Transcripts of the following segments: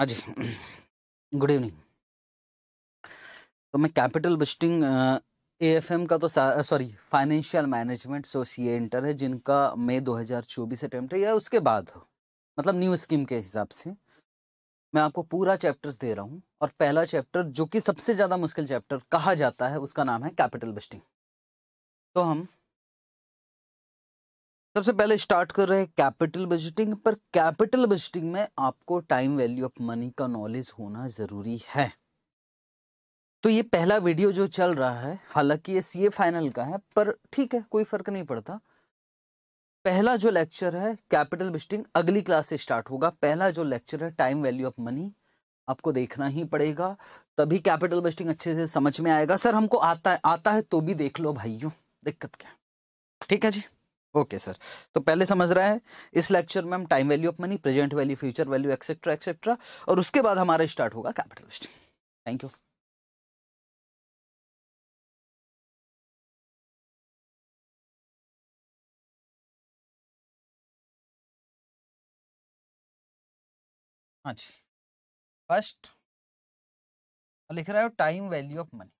हाँ जी good evening तो मैं कैपिटल बस्टिंग एम का तो सॉरी फाइनेंशियल मैनेजमेंट सोसीए है जिनका मई 2024 अटैम्प्ट है या उसके बाद मतलब न्यू स्कीम के हिसाब से मैं आपको पूरा चैप्टर्स दे रहा हूँ और पहला चैप्टर जो कि सबसे ज़्यादा मुश्किल चैप्टर कहा जाता है उसका नाम है कैपिटल बस्टिंग तो हम सबसे पहले स्टार्ट कर रहे हैं कैपिटल बजटिंग पर कैपिटल बजटिंग में आपको टाइम वैल्यू ऑफ मनी का नॉलेज होना ज़रूरी है तो ये पहला वीडियो जो चल रहा है हालांकि ये सीए फाइनल का है पर ठीक है कोई फ़र्क नहीं पड़ता पहला जो लेक्चर है कैपिटल बजटिंग अगली क्लास से स्टार्ट होगा पहला जो लेक्चर है टाइम वैल्यू ऑफ मनी आपको देखना ही पड़ेगा तभी कैपिटल बजटिंग अच्छे से समझ में आएगा सर हमको आता है आता है तो भी देख लो भाइयों दिक्कत क्या है ठीक है जी ओके सर तो पहले समझ रहा है इस लेक्चर में हम time value of money present value future value etcetera etcetera और उसके बाद हमारा स्टार्ट होगा कैपिटलिस्ट थैंक यू हाँ जी फर्स्ट लिख रहा है time value of money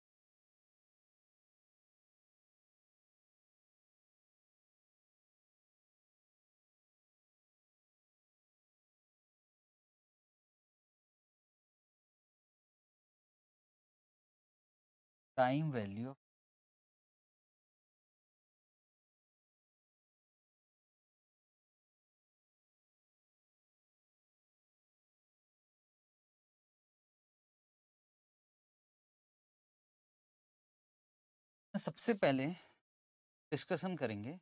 value of सबसे पहले डिस्कशन करेंगे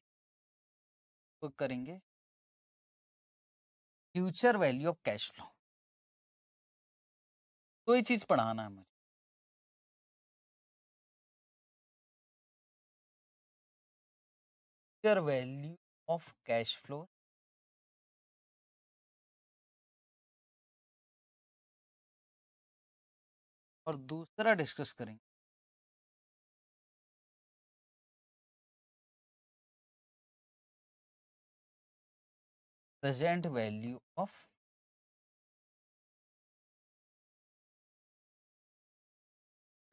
वो करेंगे future value of cash flow तो ये चीज पढ़ाना है मुझे future value of cash flow और दूसरा डिस्कस करेंगे present value of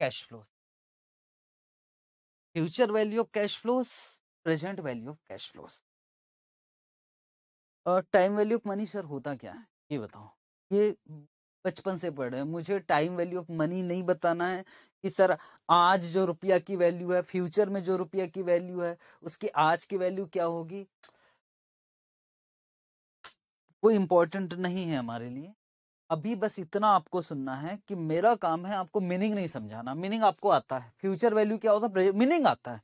cash flows future value of cash flows present value of cash flows और time value of money sir होता क्या है ये बताओ ये बचपन से पढ़ रहे हैं मुझे टाइम वैल्यू ऑफ मनी नहीं बताना है कि सर आज जो रुपया की वैल्यू है फ्यूचर में जो रुपया की वैल्यू है उसकी आज की वैल्यू क्या होगी कोई इंपॉर्टेंट नहीं है हमारे लिए अभी बस इतना आपको सुनना है कि मेरा काम है आपको मीनिंग नहीं समझाना मीनिंग आपको आता है फ्यूचर वैल्यू क्या होता है मीनिंग आता है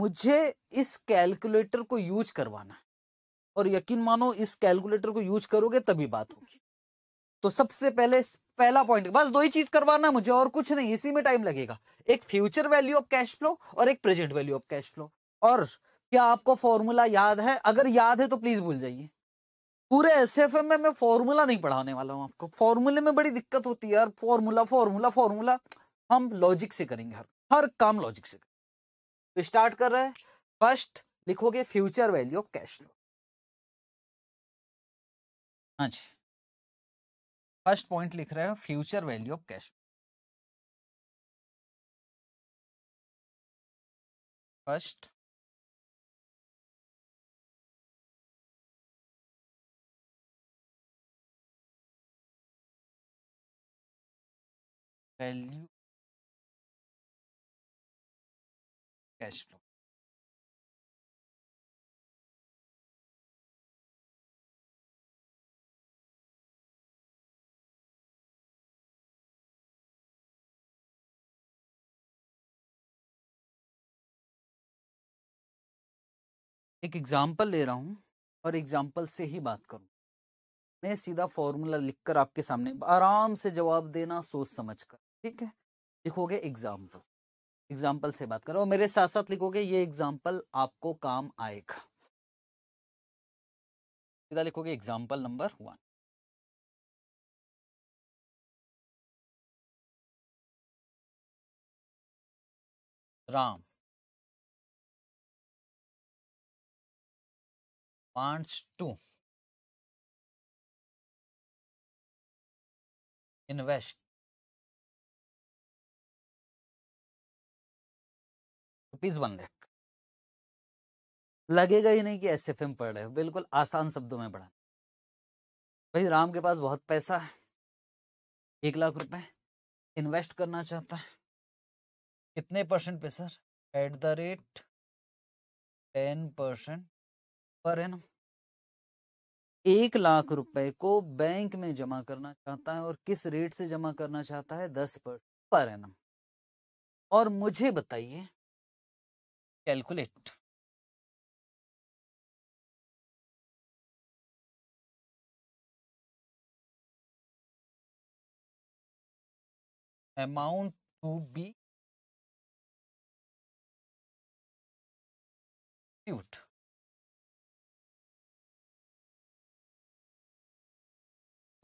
मुझे इस कैलकुलेटर को यूज करवाना है और यकीन मानो इस कैलकुलेटर को यूज करोगे तभी बात होगी तो सबसे पहले पहला पॉइंट बस दो ही चीज करवाना मुझे और कुछ नहीं इसी में टाइम लगेगा एक future value of cash flow और एक present value of cash flow और क्या आपको फॉर्मूला याद है अगर याद है तो प्लीज भूल जाइए पूरे एस एफ में मैं फॉर्मूला नहीं पढ़ाने वाला हूँ आपको फॉर्मूले में बड़ी दिक्कत होती है यार फॉर्मूला फॉर्मूला फॉर्मूला हम लॉजिक से करेंगे हर हर काम लॉजिक से तो स्टार्ट कर रहे हैं फर्स्ट लिखोगे future value of cash flow हाँ जी फर्स्ट पॉइंट लिख रहे हो future value of cash first value cash flow एक एग्जाम्पल ले रहा हूँ और एग्जाम्पल से ही बात करूं मैं सीधा फॉर्मूला लिखकर आपके सामने आराम से जवाब देना सोच समझ कर ठीक है लिखोगे एग्जाम्पल एग्जाम्पल से बात करो मेरे साथ साथ लिखोगे ये एग्जाम्पल आपको काम आएगा सीधा लिखोगे एग्जाम्पल नंबर वन राम पांच to invest rupees one lakh लगेगा ही नहीं कि एस एफ एम पढ़ रहे हो बिल्कुल आसान शब्दों में पढ़ा भाई राम के पास बहुत पैसा है एक लाख रुपए इन्वेस्ट करना चाहता है कितने परसेंट पे sir at the rate ten percent पर है ना एक लाख रुपए को बैंक में जमा करना चाहता है और किस रेट से जमा करना चाहता है दस पर पर ना और मुझे बताइए calculate amount to be cute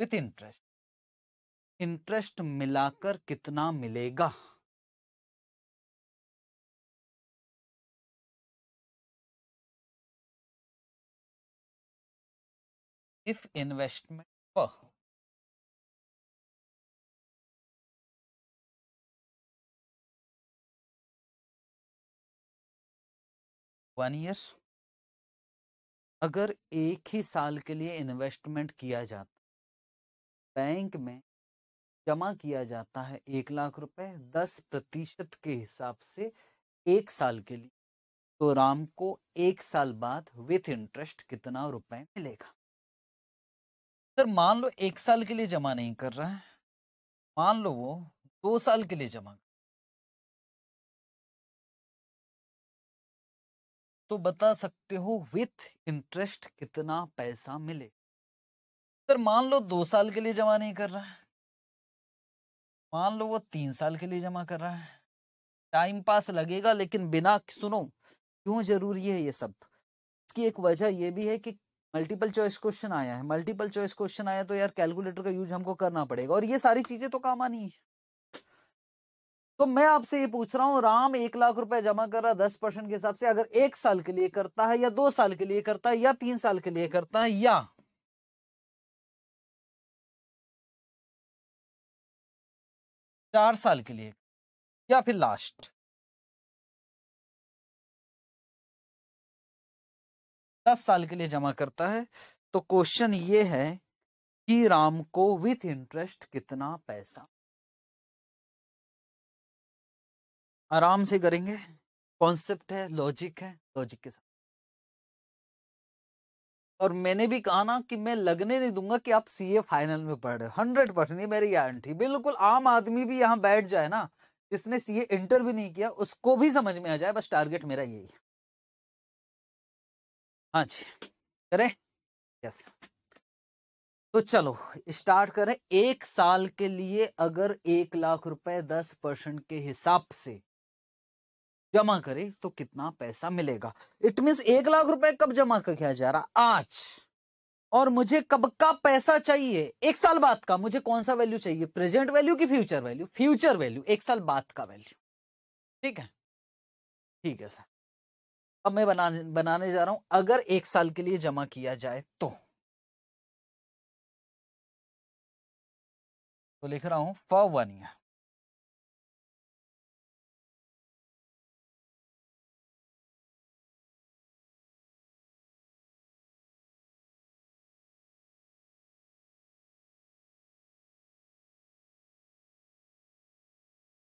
with interest interest मिलाकर कितना मिलेगा if investment per one years अगर एक ही साल के लिए इन्वेस्टमेंट किया जाता बैंक में जमा किया जाता है एक लाख रुपए दस प्रतिशत के हिसाब से एक साल के लिए तो राम को एक साल बाद विथ इंटरेस्ट कितना रुपए मिलेगा सर मान लो एक साल के लिए जमा नहीं कर रहा है मान लो वो दो साल के लिए जमा तो बता सकते हो विथ इंटरेस्ट कितना पैसा मिले सर मान लो दो साल के लिए जमा नहीं कर रहा है मान लो वो तीन साल के लिए जमा कर रहा है टाइम पास लगेगा लेकिन बिना सुनो क्यों जरूरी है ये सब इसकी एक वजह यह भी है कि मल्टीपल चॉइस क्वेश्चन आया है मल्टीपल चॉइस क्वेश्चन आया तो यार कैलकुलेटर का यूज हमको करना पड़ेगा और ये सारी चीजें तो काम आनी है तो मैं आपसे ये पूछ रहा हूं राम एक लाख रुपए जमा कर रहा दस परसेंट के हिसाब से अगर एक साल के लिए करता है या दो साल के लिए करता है या तीन साल के लिए करता है या चार साल के लिए या फिर लास्ट दस साल के लिए जमा करता है तो क्वेश्चन ये है कि राम को विथ इंटरेस्ट कितना पैसा आराम से करेंगे कॉन्सेप्ट है लॉजिक है लॉजिक के साथ और मैंने भी कहा ना कि मैं लगने नहीं दूंगा कि आप सीए फाइनल में पढ़ रहे हो हंड्रेड परसेंट ये मेरी गारंटी बिल्कुल आम आदमी भी यहां बैठ जाए ना जिसने सीए इंटर भी नहीं किया उसको भी समझ में आ जाए बस टारगेट मेरा यही है हाँ जी करें यस तो चलो स्टार्ट करें एक साल के लिए अगर एक लाख रुपए दस परसेंट के हिसाब से जमा करें तो कितना पैसा मिलेगा इट मीन एक लाख रुपए कब जमा कर किया जा रहा आज और मुझे कब का पैसा चाहिए एक साल बाद का मुझे कौन सा वैल्यू चाहिए प्रेजेंट वैल्यू की फ्यूचर वैल्यू फ्यूचर वैल्यू एक साल बाद का वैल्यू ठीक है ठीक है सर अब मैं बना बनाने जा रहा हूं अगर एक साल के लिए जमा किया जाए तो तो लिख रहा हूं फॉर वन ईयर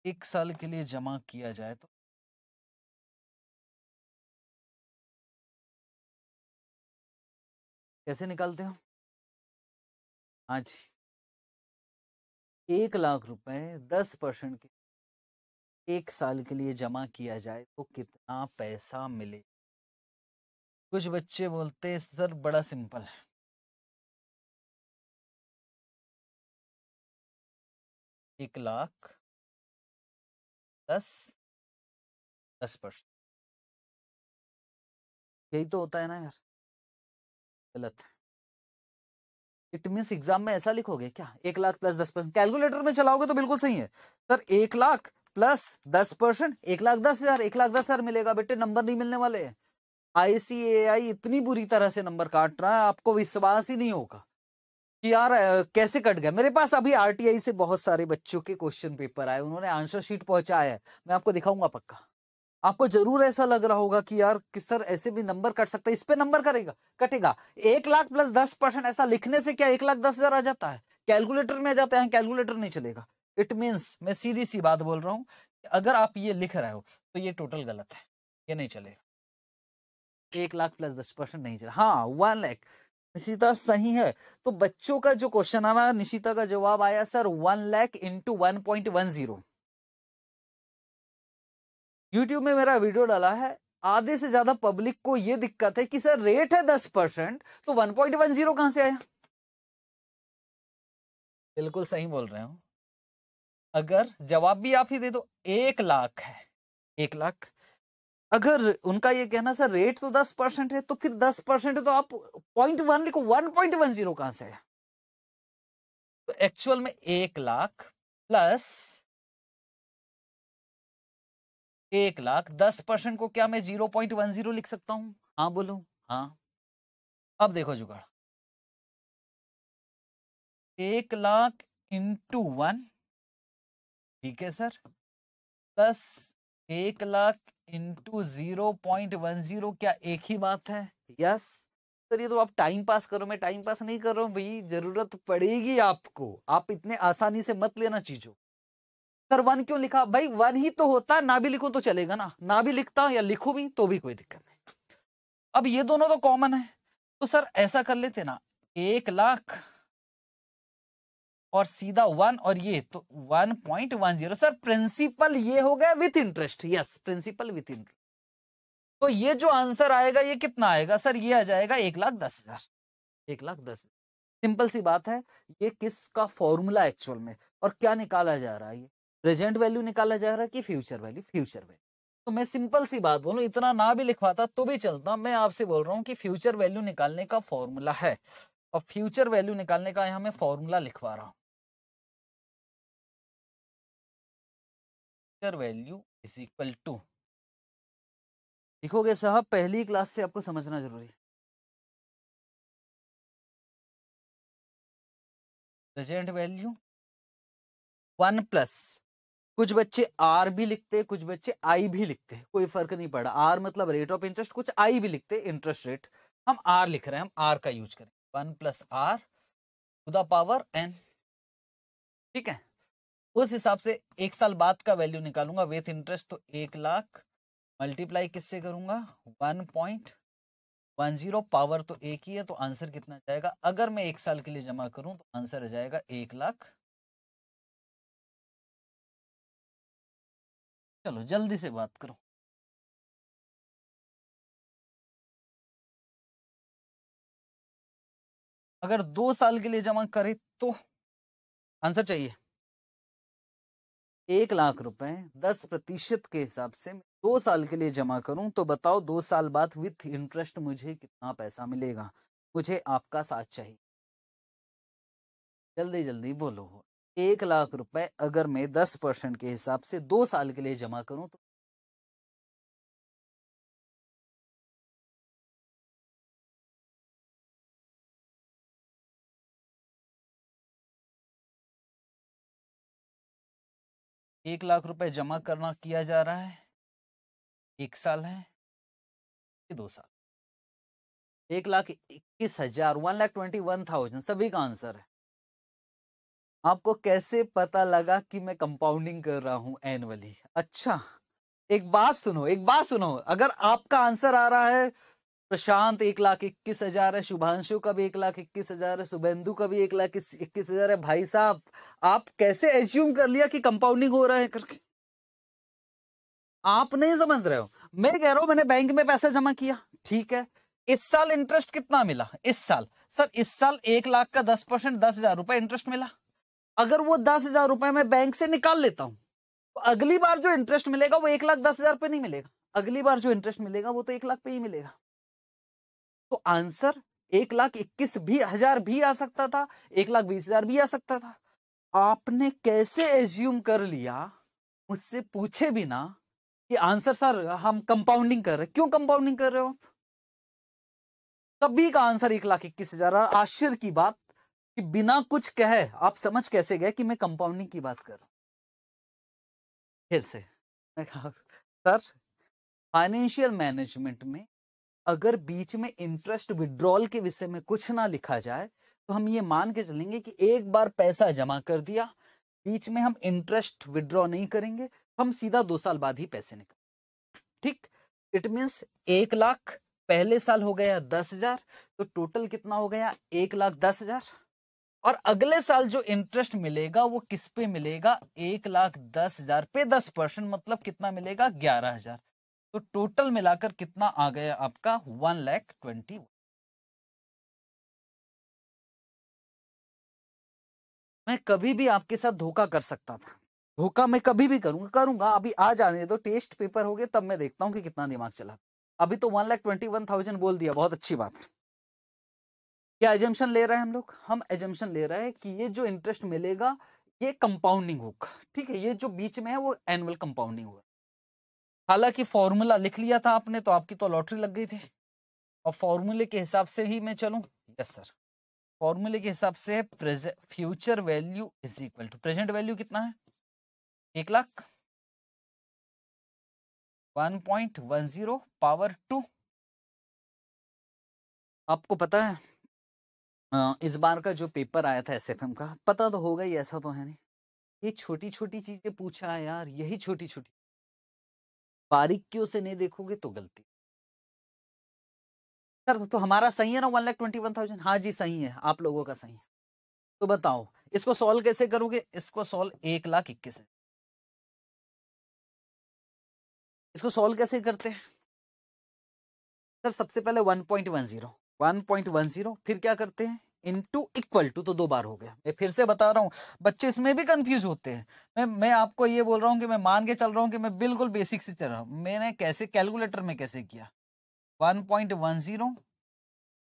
एक साल के लिए जमा किया जाए तो कैसे निकालते हो हाँ जी एक लाख रुपए दस परसेंट के एक साल के लिए जमा किया जाए तो कितना पैसा मिले कुछ बच्चे बोलते हैं सर बड़ा सिंपल है एक लाख दस दस परसेंट यही तो होता है ना यार गलत इट मीन एग्जाम में ऐसा लिखोगे क्या एक लाख प्लस दस परसेंट कैलकुलेटर में चलाओगे तो बिल्कुल सही है सर एक लाख प्लस दस परसेंट एक लाख दस हजार एक लाख दस हजार मिलेगा बेटे नंबर नहीं मिलने वाले आईसीएआई इतनी बुरी तरह से नंबर काट रहा है आपको विश्वास ही नहीं होगा कि यार कैसे कट गया मेरे पास अभी आरटीआई से बहुत सारे बच्चों के क्वेश्चन पेपर आए उन्होंने आंसर शीट पहुंचाया है मैं आपको दिखाऊंगा पक्का आपको जरूर ऐसा लग रहा होगा कि यार कि सर ऐसे भी नंबर कट सकता है इस पे नंबर करेगा कटेगा एक लाख प्लस दस परसेंट ऐसा लिखने से क्या एक लाख दस हजार आ जाता है कैलकुलेटर में आ जाता है कैलकुलेटर नहीं चलेगा इट मीन्स मैं सीधी सी बात बोल रहा हूँ अगर आप ये लिख रहे हो तो ये टोटल गलत है ये नहीं चलेगा एक लाख प्लस दस परसेंट नहीं चले हाँ वन लैख निशिता सही है तो बच्चों का जो क्वेश्चन आना निशिता का जवाब आया sir one lakh into one point one zero YouTube में मेरा वीडियो डाला है आधे से ज्यादा पब्लिक को यह दिक्कत है कि सर रेट है दस परसेंट तो वन पॉइंट वन जीरो कहां से आया बिल्कुल सही बोल रहे हो अगर जवाब भी आप ही दे दो एक लाख है एक लाख अगर उनका यह कहना सर रेट तो दस परसेंट है तो फिर दस परसेंट तो आप पॉइंट वन लिखो वन पॉइंट वन जीरो कहां से आया तो एक्चुअल में एक लाख प्लस एक लाख दस परसेंट को क्या मैं जीरो पॉइंट वन जीरो लिख सकता हूं हाँ बोलो हाँ अब देखो जुगाड़ एक लाख इंटू वन ठीक है सर प्लस एक lakh into zero point one zero क्या एक ही बात है यस सर ये तो आप टाइम पास करो मैं टाइम पास नहीं कर रहा हूँ भाई जरूरत पड़ेगी आपको आप इतने आसानी से मत लेना चीजों सर वन क्यों लिखा भाई वन ही तो होता ना भी लिखो तो चलेगा ना ना भी लिखता या लिखो भी तो भी कोई दिक्कत नहीं अब ये दोनों तो कॉमन है तो सर ऐसा कर लेते ना एक लाख और सीधा वन और ये तो one point one zero sir principal ये हो गया with interest yes principal with interest तो ये जो आंसर आएगा ये कितना आएगा सर ये आ जाएगा एक लाख दस हजार एक लाख दस सिंपल सी बात है ये किसका फॉर्मूला एक्चुअल में और क्या निकाला जा रहा है ये प्रेजेंट वैल्यू निकाला जा रहा है कि फ्यूचर वैल्यू फ्यूचर वैल्यू तो मैं सिंपल सी बात बोलूं इतना ना भी लिखवाता तो भी चलता मैं आपसे बोल रहा हूं कि फ्यूचर वैल्यू निकालने का फॉर्मूला है और फ्यूचर वैल्यू निकालने का यहां मैं फॉर्मूला लिखवा रहा हूं future value is equal to लिखोगे साहब पहली क्लास से आपको समझना जरूरी प्रेजेंट वैल्यू वन प्लस कुछ बच्चे आर भी लिखते हैं कुछ बच्चे आई भी लिखते हैं कोई फर्क नहीं पड़ा आर मतलब रेट ऑफ इंटरेस्ट कुछ आई भी लिखते हैं इंटरेस्ट रेट हम आर लिख रहे हैं हम आर का यूज करें one plus R to the power N ठीक है उस हिसाब से एक साल बाद का वैल्यू निकालूंगा विथ इंटरेस्ट तो एक लाख मल्टीप्लाई किससे करूंगा one point one zero power तो एक ही है तो आंसर कितना जाएगा अगर मैं एक साल के लिए जमा करूं तो आंसर आ जाएगा एक लाख चलो जल्दी से बात करो अगर दो साल के लिए जमा करे तो आंसर चाहिए एक लाख रुपए दस प्रतिशत के हिसाब से दो साल के लिए जमा करूं तो बताओ दो साल बाद विथ इंटरेस्ट मुझे कितना पैसा मिलेगा मुझे आपका साथ चाहिए जल्दी जल्दी बोलो एक लाख रुपए अगर मैं दस परसेंट के हिसाब से दो साल के लिए जमा करूं तो एक लाख रुपए जमा करना किया जा रहा है एक साल है दो साल एक लाख इक्कीस हजार one lakh twenty one thousand सभी का आंसर है आपको कैसे पता लगा कि मैं कंपाउंडिंग कर रहा हूं एनुअली अच्छा एक बात सुनो एक बात सुनो अगर आपका आंसर आ रहा है प्रशांत एक लाख इक्कीस हजार है शुभांशु का भी एक लाख इक्कीस हजार है शुभेंदु का भी एक लाख इक्कीस हजार है भाई साहब आप कैसे एज्यूम कर लिया कि कंपाउंडिंग हो रहा है करके आप नहीं समझ रहे हो मैं कह रहा हूं मैंने बैंक में पैसा जमा किया ठीक है इस साल इंटरेस्ट कितना मिला इस साल सर इस साल एक लाख का दस परसेंट दस हजार रुपए इंटरेस्ट मिला अगर वो दस हजार रुपए में बैंक से निकाल लेता हूं तो अगली बार जो इंटरेस्ट मिलेगा वो एक लाख दस हजार नहीं मिलेगा अगली बार जो इंटरेस्ट मिलेगा वो तो एक लाख पे ही मिलेगा तो आंसर एक लाख इक्कीस भी हजार भी आ सकता था एक लाख बीस हजार भी आ सकता था आपने कैसे एज्यूम कर लिया मुझसे पूछे बिना कि आंसर सर हम कंपाउंडिंग कर रहे क्यों कंपाउंडिंग कर रहे हो तभी का आंसर एक लाख इक्कीस हजार आश्चर्य की बात कि बिना कुछ कहे आप समझ कैसे गए कि मैं कंपाउंडिंग की बात कर रहा फिर से मैं कहा सर फाइनेंशियल मैनेजमेंट में अगर बीच में इंटरेस्ट विड्रॉल के विषय में कुछ ना लिखा जाए तो हम ये मान के चलेंगे कि एक बार पैसा जमा कर दिया बीच में हम इंटरेस्ट विड्रॉ नहीं करेंगे हम सीधा दो साल बाद ही पैसे निकाल ठीक इट मीन्स एक लाख पहले साल हो गया दस हजार तो टोटल कितना हो गया एक लाख दस हजार और अगले साल जो इंटरेस्ट मिलेगा वो किस पे मिलेगा एक लाख दस हजार पे दस परसेंट मतलब कितना मिलेगा ग्यारह हजार तो टोटल मिलाकर कितना आ गया आपका वन लैख ट्वेंटी मैं कभी भी आपके साथ धोखा कर सकता था धोखा मैं कभी भी करूंगा करूंगा अभी आ जाने दो टेस्ट पेपर हो गए तब मैं देखता हूँ कि कितना दिमाग चला अभी तो one lakh twenty one thousand बोल दिया बहुत अच्छी बात है क्या एजम्पन ले रहे हैं हम लोग हम एजेंशन ले रहे हैं कि ये जो इंटरेस्ट मिलेगा ये कंपाउंडिंग होगा ठीक है ये जो बीच में है वो एनुअल कंपाउंडिंग होगा हालांकि फॉर्मूला लिख लिया था आपने तो आपकी तो लॉटरी लग गई थी और फॉर्मूले के हिसाब से ही मैं चलूँ यस सर फॉर्मूले के हिसाब से future value is equal to present value कितना है एक lakh one point one zero power two आपको पता है इस बार का जो पेपर आया था एस का पता तो होगा ही ऐसा तो है नहीं ये छोटी छोटी चीजें पूछा है यार यही छोटी छोटी बारीकियों से नहीं देखोगे तो गलती सर तो हमारा सही है ना one lakh twenty one thousand हाँ जी सही है आप लोगों का सही है तो बताओ इसको सॉल्व कैसे करोगे इसको सॉल्व एक लाख इक्कीस है इसको सॉल्व कैसे करते हैं सर सबसे पहले वन पॉइंट वन जीरो 1.10 फिर क्या करते हैं इंटू इक्वल टू तो दो बार हो गया मैं फिर से बता रहा हूँ बच्चे इसमें भी कंफ्यूज होते हैं मैं मैं आपको ये बोल रहा हूँ कि मैं मान के चल रहा हूँ कि मैं बिल्कुल बेसिक से चल रहा हूँ मैंने कैसे कैलकुलेटर में कैसे किया 1.10 point one zero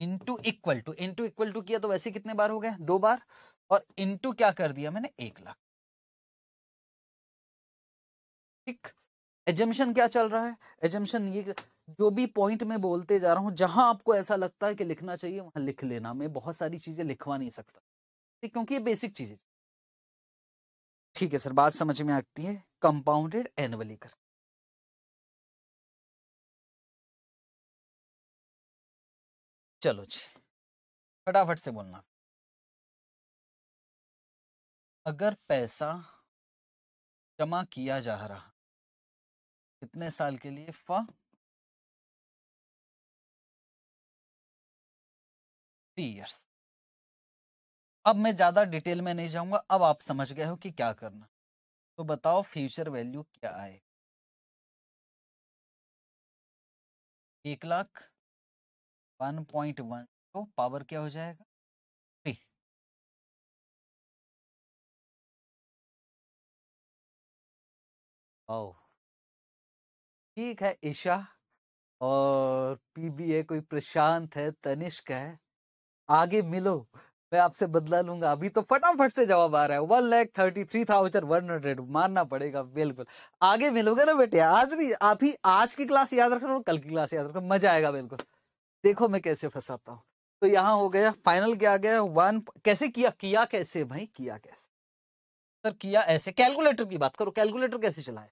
into equal to into equal to किया तो वैसे कितने बार हो गए दो बार और इंटू क्या कर दिया मैंने एक लाख ठीक एजम्पन क्या चल रहा है एजम्पन ये जो भी पॉइंट में बोलते जा रहा हूँ जहां आपको ऐसा लगता है कि लिखना चाहिए वहां लिख लेना मैं बहुत सारी चीजें लिखवा नहीं सकता क्योंकि ये बेसिक चीजें ठीक है सर बात समझ में आती है कंपाउंडेड एनुअली कर चलो जी फटाफट से बोलना अगर पैसा जमा किया जा रहा कितने साल के लिए फ थ्री ईयर्स अब मैं ज़्यादा डिटेल में नहीं जाऊंगा अब आप समझ गए हो कि क्या करना तो बताओ फ्यूचर वैल्यू क्या आए एक लाख वन पॉइंट वन तो पावर क्या हो जाएगा थ्री ओ ठीक है ईशा और पीबीए कोई प्रशांत है तनिष्क है आगे मिलो मैं आपसे बदला लूंगा अभी तो फटाफट से जवाब आ रहा है one lakh thirty three thousand one hundred मानना पड़ेगा बिल्कुल आगे मिलोगे ना बेटे आज भी आप ही आज की क्लास याद रख और कल की क्लास याद रखो मजा आएगा बिल्कुल देखो मैं कैसे फंसाता हूँ तो यहाँ हो गया फाइनल क्या आ गया वन कैसे किया किया कैसे भाई किया कैसे सर किया ऐसे कैलकुलेटर की बात करो कैलकुलेटर कैसे चलाए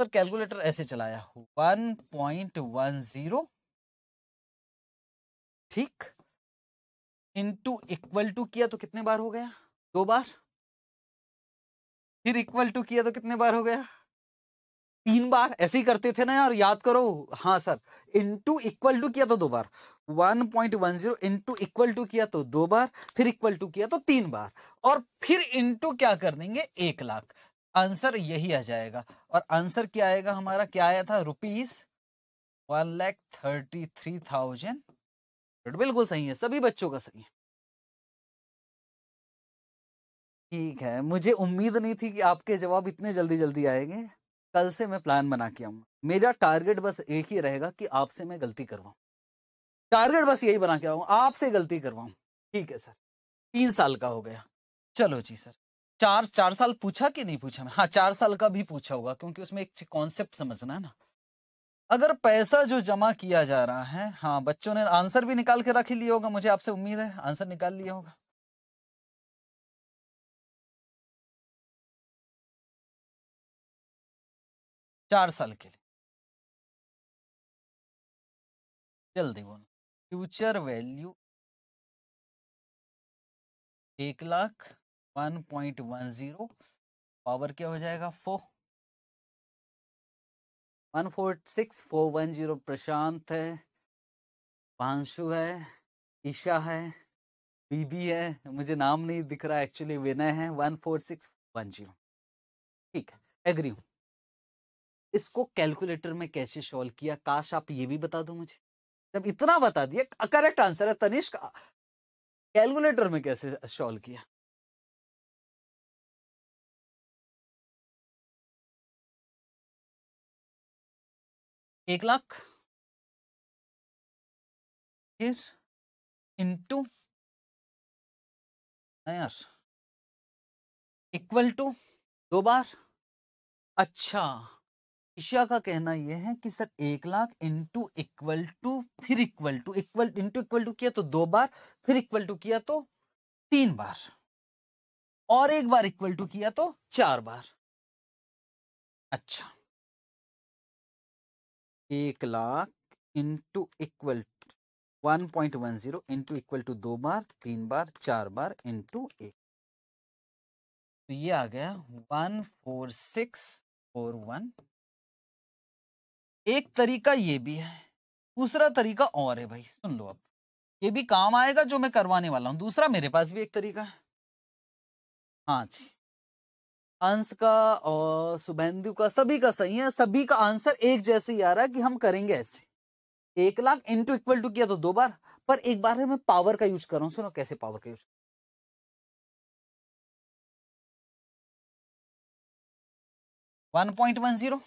सर कैलकुलेटर ऐसे चलाया वन पॉइंट वन जीरो ठीक इंटू इक्वल टू किया तो कितने बार हो गया दो बार फिर इक्वल टू किया तो कितने बार हो गया तीन बार ऐसे ही करते थे ना यार याद करो हाँ सर इंटू इक्वल टू किया तो दो बार 1.10 point one zero into equal to किया तो दो बार फिर इक्वल टू किया तो तीन बार और फिर इंटू क्या कर देंगे एक लाख आंसर यही आ जाएगा और आंसर क्या आएगा हमारा क्या आया था rupees one lakh thirty three thousand बिल्कुल सही है सभी बच्चों का सही है ठीक है मुझे उम्मीद नहीं थी कि आपके जवाब इतने जल्दी जल्दी आएंगे कल से मैं प्लान बना के आऊंगा मेरा टारगेट बस एक ही रहेगा कि आपसे मैं गलती करवाऊ टारगेट बस यही बना के आऊंगा आपसे गलती करवाऊ ठीक है सर तीन साल का हो गया चलो जी सर चार चार साल पूछा कि नहीं पूछा मैं हाँ चार साल का भी पूछा होगा क्योंकि उसमें एक कॉन्सेप्ट समझना है ना अगर पैसा जो जमा किया जा रहा है हाँ बच्चों ने आंसर भी निकाल के रख ही लिया होगा मुझे आपसे उम्मीद है आंसर निकाल लिया होगा चार साल के लिए जल्दी बोलो फ्यूचर वैल्यू एक lakh one point one zero power क्या हो जाएगा four one four six four one zero Prashant है पांशु है ईशा है बीबी है मुझे नाम नहीं दिख रहा एक्चुअली विनय है one four six one zero ठीक है एग्री हूँ इसको कैलकुलेटर में कैसे सॉल्व किया काश आप ये भी बता दो मुझे जब इतना बता दिया करेक्ट आंसर है तनिष्क कैलकुलेटर में कैसे सॉल्व किया एक lakh is into equal to दो बार अच्छा ईशा का कहना यह है कि सर एक लाख इंटू इक्वल टू फिर equal to equal into equal to किया तो दो बार फिर इक्वल टू किया तो तीन बार और एक बार इक्वल टू किया तो चार बार अच्छा एक lakh into equal one point one zero into equal to दो बार तीन बार चार बार इंटू एक तो ये आ गया one four six four one एक तरीका ये भी है दूसरा तरीका और है भाई सुन लो अब ये भी काम आएगा जो मैं करवाने वाला हूं दूसरा मेरे पास भी एक तरीका है हाँ जी अंश का और शुभेंदु का सभी का सही है सभी का आंसर एक जैसे ही आ रहा है कि हम करेंगे ऐसे एक लाख इंटू इक्वल टू किया तो दो बार पर एक बार में पावर का यूज कर रहा हूं सुनो कैसे पावर का use one point one zero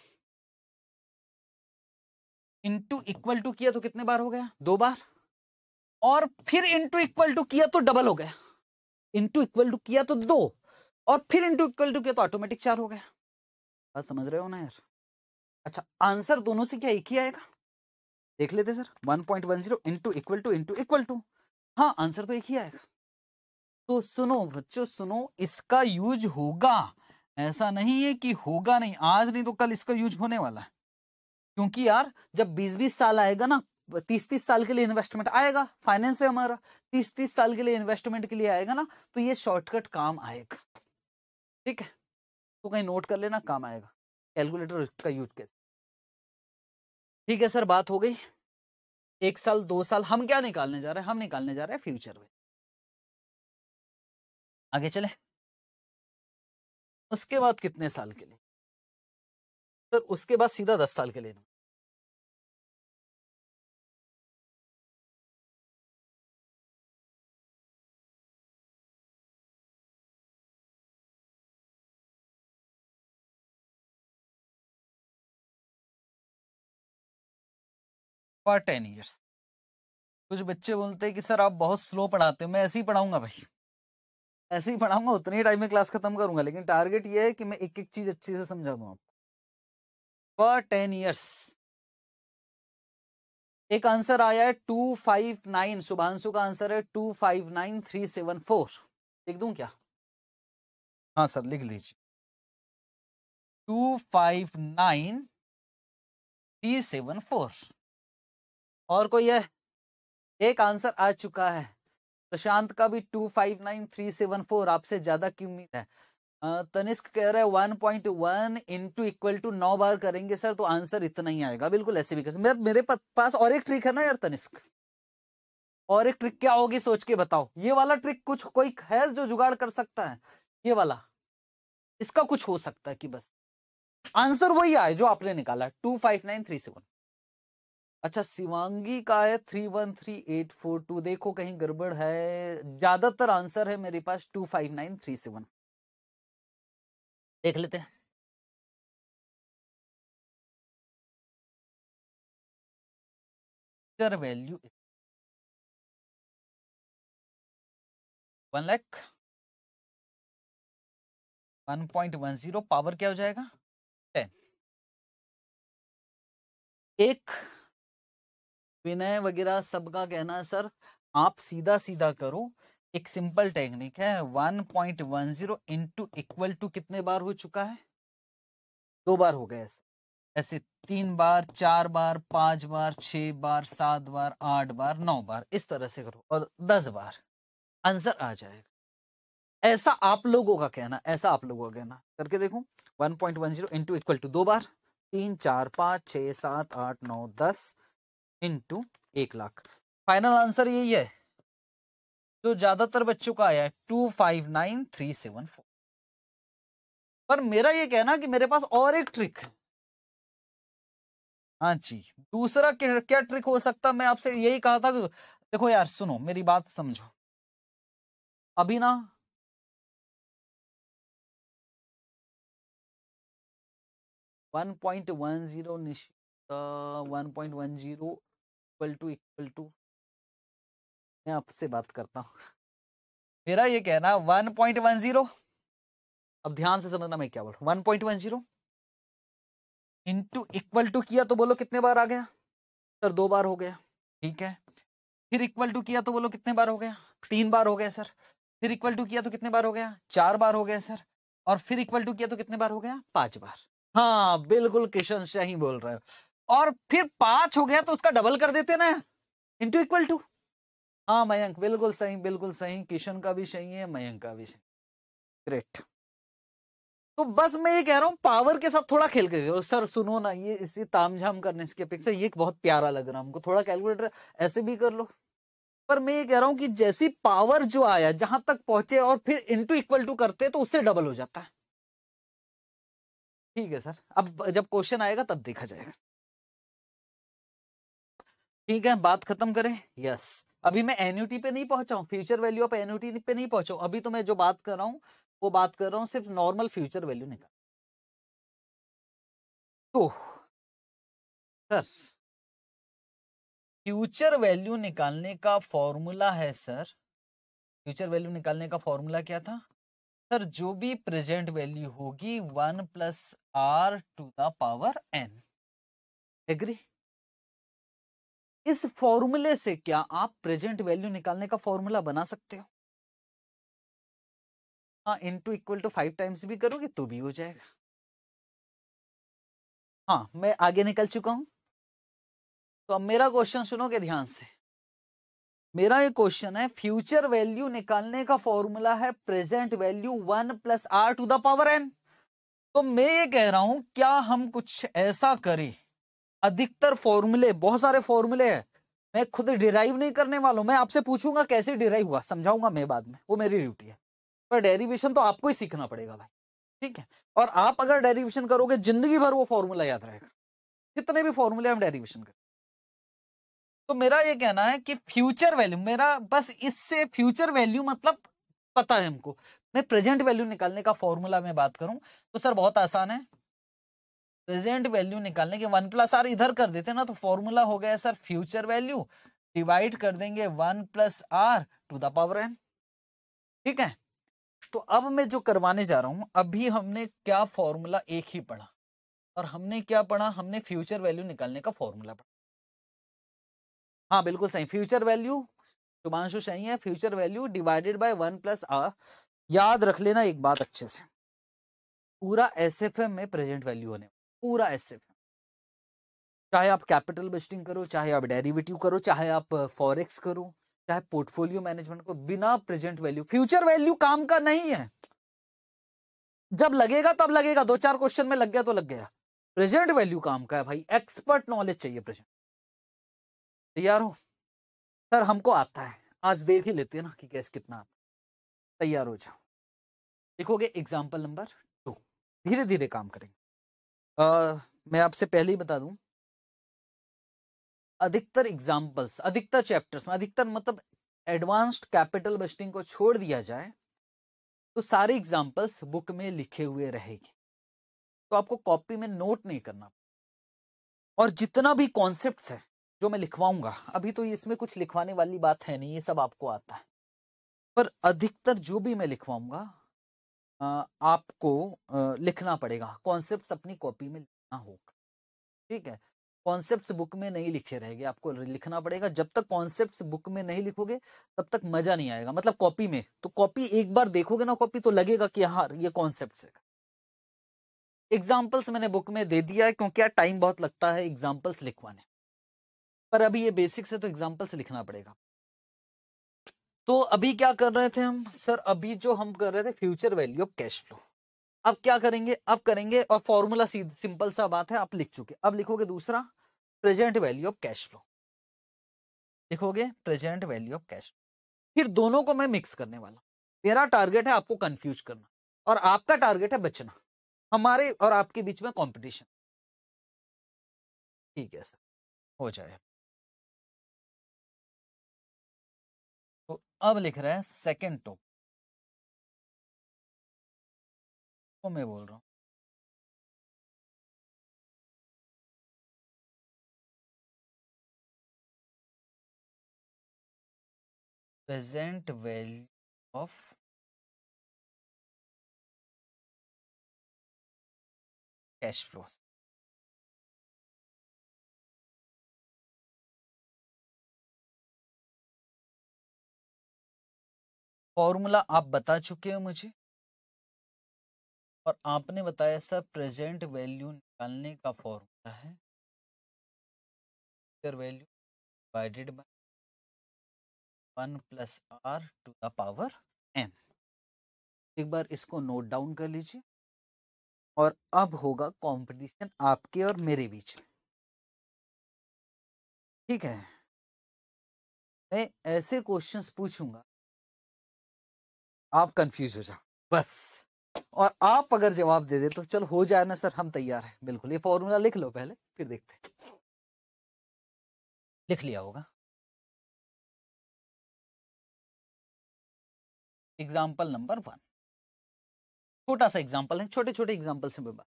into equal to किया तो कितने बार हो गया दो बार और फिर इंटू इक्वल टू किया तो डबल हो गया इंटू इक्वल टू किया तो दो और फिर इंटू इक्वल टू किया तो ऑटोमेटिक चार हो गया बस समझ रहे हो ना यार अच्छा आंसर दोनों से क्या एक ही आएगा देख लेते sir one point one zero into equal to into equal to हाँ आंसर तो एक ही आएगा तो सुनो बच्चों सुनो इसका यूज होगा ऐसा नहीं है कि होगा नहीं आज नहीं तो कल इसका यूज होने वाला है क्योंकि यार जब बीस बीस साल आएगा ना तीस तीस साल के लिए इन्वेस्टमेंट आएगा फाइनेंस है हमारा तीस तीस साल के लिए इन्वेस्टमेंट के लिए आएगा ना तो ये शॉर्टकट काम आएगा ठीक है तो कहीं नोट कर लेना काम आएगा कैलकुलेटर का यूज कैसे ठीक है सर बात हो गई एक साल दो साल हम क्या निकालने जा रहे हैं हम निकालने जा रहे हैं फ्यूचर में आगे चले उसके बाद कितने साल के लिए सर उसके बाद सीधा दस साल के लिए फॉर टेन ईयर्स कुछ बच्चे बोलते हैं कि सर आप बहुत स्लो पढ़ाते हो मैं ऐसे ही पढ़ाऊंगा भाई ऐसे ही पढ़ाऊंगा उतने ही टाइम में क्लास खत्म करूंगा लेकिन टारगेट ये है कि मैं एक एक चीज अच्छे से समझा दूं आपको फॉर टेन ईयर्स एक आंसर आया है टू फाइव नाइन शुभांशु का आंसर है two five nine three seven four लिख दूं क्या हाँ सर लिख लीजिए two five nine three seven four और कोई है एक आंसर आ चुका है प्रशांत का भी two five nine three seven four आपसे ज्यादा की उम्मीद है तनिष्क कह रहे one point one into equal to नौ बार करेंगे सर तो आंसर इतना ही आएगा बिल्कुल ऐसे भी कर मेरे, मेरे पास और एक ट्रिक है ना यार तनिष्क और एक ट्रिक क्या होगी सोच के बताओ ये वाला ट्रिक कुछ कोई है जो जुगाड़ कर सकता है ये वाला इसका कुछ हो सकता है कि बस आंसर वही आए जो आपने निकाला two five nine three seven अच्छा शिवांगी का है three one three eight four two देखो कहीं गड़बड़ है ज्यादातर आंसर है मेरे पास two five nine three seven देख लेते हैं value one lakh one point one zero power क्या हो जाएगा टेन एक विनय वगैरह सबका कहना है सर आप सीधा सीधा करो एक सिंपल टेक्निक है 1.10 point one zero into equal to कितने बार हो चुका है दो बार हो गया ऐसे ऐसे तीन बार चार बार पांच बार छह बार सात बार आठ बार नौ बार इस तरह से करो और दस बार आंसर आ जाएगा ऐसा आप लोगों का कहना ऐसा आप लोगों का कहना करके देखो 1.10 point one zero into equal to दो बार तीन चार पांच छह सात आठ नौ दस इंटू एक लाख फाइनल आंसर यही है जो ज्यादातर बच्चों का आया है two five nine three seven four पर मेरा ये कहना कि मेरे पास और एक ट्रिक है हाँ जी दूसरा क्या ट्रिक हो सकता मैं आपसे यही कहा था कि देखो यार सुनो मेरी बात समझो अभी ना one point one zero one point one zero equal to equal to मैं आपसे बात करता हूं मेरा ये कहना वन पॉइंट वन जीरो अब ध्यान से समझना मैं क्या बोल रहा हूँ one point one zero into equal to किया तो बोलो कितने बार आ गया सर दो बार हो गया ठीक है फिर इक्वल टू किया तो बोलो कितने बार हो गया तीन बार हो गया सर फिर इक्वल टू किया तो कितने बार हो गया चार बार हो गया सर और फिर इक्वल टू किया तो कितने बार हो गया पांच बार हाँ बिल्कुल किशन शाही बोल रहे हो और फिर पांच हो गया तो उसका डबल कर देते ना इंटू इक्वल टू हाँ मयंक बिल्कुल सही बिल्कुल सही किशन का भी सही है मयंक का भी सही ग्रेट तो बस मैं ये कह रहा हूँ पावर के साथ थोड़ा खेल के गए सर सुनो ना ये इसे तामझाम करने इसके अपेक्षा ये बहुत प्यारा लग रहा है हमको थोड़ा कैलकुलेटर ऐसे भी कर लो पर मैं ये कह रहा हूँ कि जैसी पावर जो आया जहां तक पहुंचे और फिर इंटू इक्वल टू करते तो उससे डबल हो जाता है ठीक है सर अब जब क्वेश्चन आएगा तब देखा जाएगा ठीक है बात खत्म करें यस अभी मैं एन्यूटी पे नहीं पहुंचा हूँ फ्यूचर वैल्यू ऑफ एन्यूटी पे नहीं पहुंचा अभी तो मैं जो बात कर रहा हूँ वो बात कर रहा हूँ सिर्फ नॉर्मल फ्यूचर वैल्यू निकाल तो सर फ्यूचर वैल्यू निकालने का फॉर्मूला है सर फ्यूचर वैल्यू निकालने का फॉर्मूला क्या था सर जो भी प्रेजेंट वैल्यू होगी one plus R to the power N agree इस फॉर्मूले से क्या आप प्रेजेंट वैल्यू निकालने का फॉर्मूला बना सकते हो हाँ into equal to five times भी करोगे तो भी हो जाएगा हाँ मैं आगे निकल चुका हूं तो अब मेरा क्वेश्चन सुनोगे ध्यान से मेरा ये क्वेश्चन है फ्यूचर वैल्यू निकालने का फॉर्मूला है present value one plus R to the power N तो मैं ये कह रहा हूं क्या हम कुछ ऐसा करें अधिकतर फॉर्मूले बहुत सारे फॉर्मूले हैं मैं खुद डिराइव नहीं करने वाला हूं मैं आपसे पूछूंगा कैसे डिराइव हुआ समझाऊंगा मैं बाद में वो मेरी ड्यूटी है पर डेरिवेशन तो आपको ही सीखना पड़ेगा भाई ठीक है और आप अगर डेरिवेशन करोगे जिंदगी भर वो फॉर्मूला याद रहेगा कितने भी फॉर्मूले हम डेरिवेशन करें तो मेरा ये कहना है कि फ्यूचर वैल्यू मेरा बस इससे फ्यूचर वैल्यू मतलब पता है हमको मैं प्रेजेंट वैल्यू निकालने का फॉर्मूला में बात करूं तो सर बहुत आसान है प्रेजेंट वैल्यू निकालने के वन प्लस आर इधर कर देते ना तो फॉर्मूला हो गया सर फ्यूचर वैल्यू डिवाइड कर देंगे one plus R to the power N ठीक है तो अब मैं जो करवाने जा रहा हूं अभी हमने क्या फॉर्मूला एक ही पढ़ा और हमने क्या पढ़ा हमने फ्यूचर वैल्यू निकालने का फॉर्मूला पढ़ा हाँ बिल्कुल सही फ्यूचर वैल्यू शुभांशु सही है future value divided by one plus R याद रख लेना एक बात अच्छे से पूरा एस में प्रेजेंट वैल्यू होने पूरा एसिफ है चाहे आप कैपिटल बेस्टिंग करो चाहे आप डेरिवेटिव करो चाहे आप फॉरेक्स करो चाहे पोर्टफोलियो मैनेजमेंट को बिना प्रेजेंट वैल्यू फ्यूचर वैल्यू काम का नहीं है जब लगेगा तब लगेगा दो चार क्वेश्चन में लग गया तो लग गया प्रेजेंट वैल्यू काम का है भाई एक्सपर्ट नॉलेज चाहिए प्रेजेंट तैयार हो सर हमको आता है आज देख ही लेते हैं ना कि गैस कितना आता तैयार हो जाओ देखोगे एग्जाम्पल नंबर टू धीरे धीरे काम करेंगे आ, मैं आपसे पहले ही बता दूं अधिकतर एग्जाम्पल्स अधिकतर चैप्टर्स में अधिकतर मतलब एडवांस्ड कैपिटल बजटिंग को छोड़ दिया जाए तो सारे एग्जाम्पल्स बुक में लिखे हुए रहेंगे तो आपको कॉपी में नोट नहीं करना और जितना भी कॉन्सेप्ट है जो मैं लिखवाऊंगा अभी तो इसमें कुछ लिखवाने वाली बात है नहीं ये सब आपको आता है पर अधिकतर जो भी मैं लिखवाऊंगा आपको लिखना पड़ेगा कॉन्सेप्ट अपनी कॉपी में लिखना होगा ठीक है कॉन्सेप्ट बुक में नहीं लिखे रहेंगे आपको लिखना पड़ेगा जब तक कॉन्सेप्ट बुक में नहीं लिखोगे तब तक मजा नहीं आएगा मतलब कॉपी में तो कॉपी एक बार देखोगे ना कॉपी तो लगेगा कि हाँ ये कॉन्सेप्ट है एग्जाम्पल्स मैंने बुक में दे दिया है क्योंकि यार टाइम बहुत लगता है एग्जाम्पल्स लिखवाने पर अभी ये बेसिक्स है तो एग्जाम्पल्स लिखना पड़ेगा तो अभी क्या कर रहे थे हम सर अभी जो हम कर रहे थे future value of cash flow अब क्या करेंगे अब करेंगे और फॉर्मूला सिंपल सा बात है आप लिख चुके अब लिखोगे दूसरा present value of cash flow लिखोगे प्रेजेंट वैल्यू ऑफ कैश फिर दोनों को मैं मिक्स करने वाला मेरा टारगेट है आपको कंफ्यूज करना और आपका टारगेट है बचना हमारे और आपके बीच में कॉम्पिटिशन ठीक है सर हो जाए अब लिख रहे हैं सेकेंड टॉप को मैं बोल रहा हूं present value of cash flows formula आप बता चुके हो मुझे और आपने बताया सर प्रेजेंट वैल्यू निकालने का फॉर्मूला है value divided by one plus R to the power N एक बार इसको नोट डाउन कर लीजिए और अब होगा कंपटीशन आपके और मेरे बीच में ठीक है मैं ऐसे क्वेश्चंस पूछूंगा आप कंफ्यूज हो जाओ बस और आप अगर जवाब दे दे तो चल हो जाए ना सर हम तैयार हैं बिल्कुल ये फॉर्मूला लिख लो पहले फिर देखते हैं लिख लिया होगा एग्जाम्पल नंबर वन छोटा सा एग्जाम्पल है छोटे छोटे एग्जाम्पल से मैं बात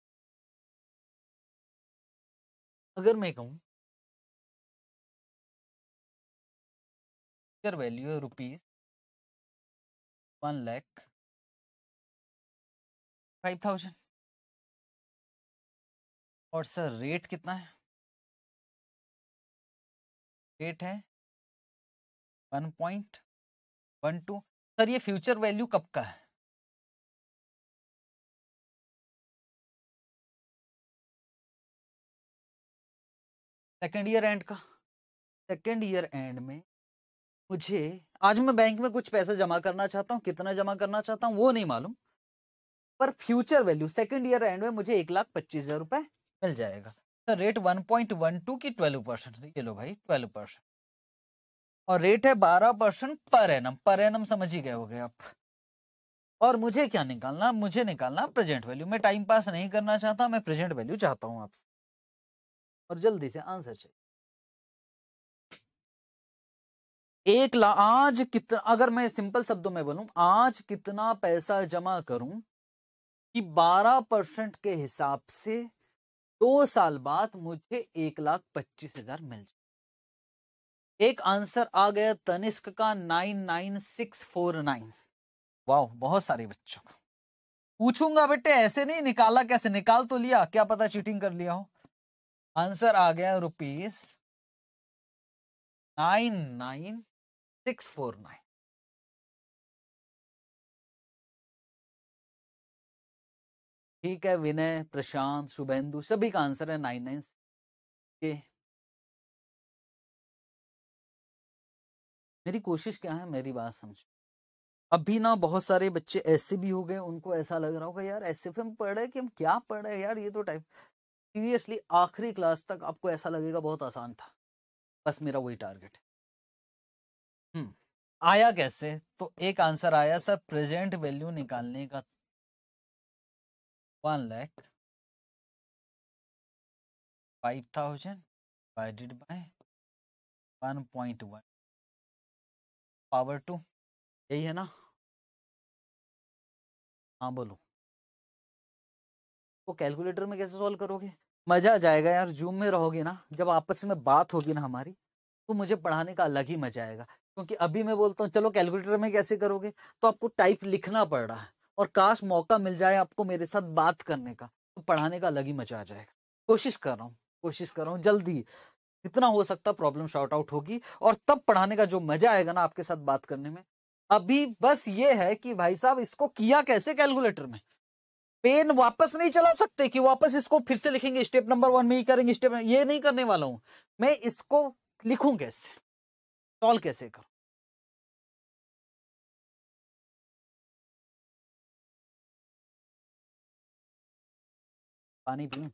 अगर मैं कहूं वैल्यू है rupees one lakh five thousand और सर रेट कितना है रेट है one point one two sir ये फ्यूचर वैल्यू कब का है सेकेंड ईयर एंड का सेकेंड ईयर एंड में मुझे आज मैं बैंक में कुछ पैसा जमा करना चाहता हूँ कितना जमा करना चाहता हूँ वो नहीं मालूम पर future value second year end में मुझे एक लाख पच्चीस हजार रुपए मिल जाएगा तो rate one point one two की ट्वेल्व परसेंट ये लो भाई ट्वेल्व परसेंट और रेट है बारह percent per annum per annum समझ ही गए हो गए आप और मुझे क्या निकालना मुझे निकालना प्रेजेंट वैल्यू मैं टाइम पास नहीं करना चाहता मैं प्रेजेंट वैल्यू चाहता हूँ आपसे और जल्दी से आंसर चाहिए एक लाख आज कितना अगर मैं सिंपल शब्दों में बोलूं आज कितना पैसा जमा करूं कि 12 परसेंट के हिसाब से दो साल बाद मुझे एक लाख पच्चीस हजार मिल जाए एक आंसर आ गया तनिष्क का nine nine six four nine वाह बहुत सारे बच्चों का पूछूंगा बेटे ऐसे नहीं निकाला कैसे निकाल तो लिया क्या पता चीटिंग कर लिया हो आंसर आ गया rupees nine nine six four nine ठीक है विनय प्रशांत शुभेंदु सभी का आंसर है नाइन नाइन के मेरी कोशिश क्या है मेरी बात समझ अभी ना बहुत सारे बच्चे ऐसे भी हो गए उनको ऐसा लग रहा होगा यार ऐसे हम पढ़ रहे कि हम क्या पढ़ रहे यार ये तो टाइप सीरियसली आखिरी क्लास तक आपको ऐसा लगेगा बहुत आसान था बस मेरा वही टारगेट हम्म। आया कैसे तो एक आंसर आया सर प्रेजेंट वैल्यू निकालने का one lakh five thousand divided by one point one power two यही है ना हाँ बोलो वो तो कैलकुलेटर में कैसे सॉल्व करोगे मजा आ जाएगा यार जूम में रहोगे ना जब आपस में बात होगी ना हमारी तो मुझे पढ़ाने का अलग ही मजा आएगा क्योंकि अभी मैं बोलता हूँ चलो कैलकुलेटर में कैसे करोगे तो आपको टाइप लिखना पड़ रहा है और काश मौका मिल जाए आपको मेरे साथ बात करने का तो पढ़ाने का अलग ही मजा आ जाएगा कोशिश कर रहा हूँ कोशिश कर रहा हूँ जल्दी इतना हो सकता प्रॉब्लम शॉर्ट आउट होगी और तब पढ़ाने का जो मजा आएगा ना आपके साथ बात करने में अभी बस ये है कि भाई साहब इसको किया कैसे कैलकुलेटर में पेन वापस नहीं चला सकते कि वापस इसको फिर से लिखेंगे स्टेप नंबर वन में ही करेंगे स्टेप ये नहीं करने वाला हूं मैं इसको लिखूं कैसे सॉल्व कैसे करूं पानी पी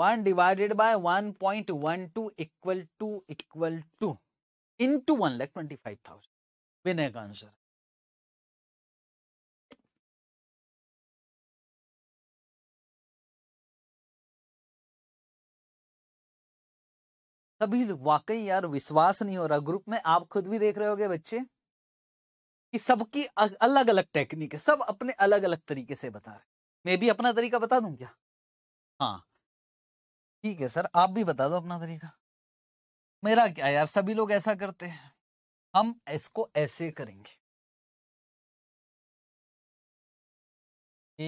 one divided by one point one two equal to equal to into one lakh twenty five thousand Vinay का आंसर अभी तो वाकई यार विश्वास नहीं हो रहा ग्रुप में आप खुद भी देख रहे होगे बच्चे कि सबकी अलग अलग टेक्निक है सब अपने अलग अलग तरीके से बता रहे मैं भी अपना तरीका बता दूं क्या हाँ ठीक है सर आप भी बता दो अपना तरीका मेरा क्या यार सभी लोग ऐसा करते हैं हम इसको ऐसे करेंगे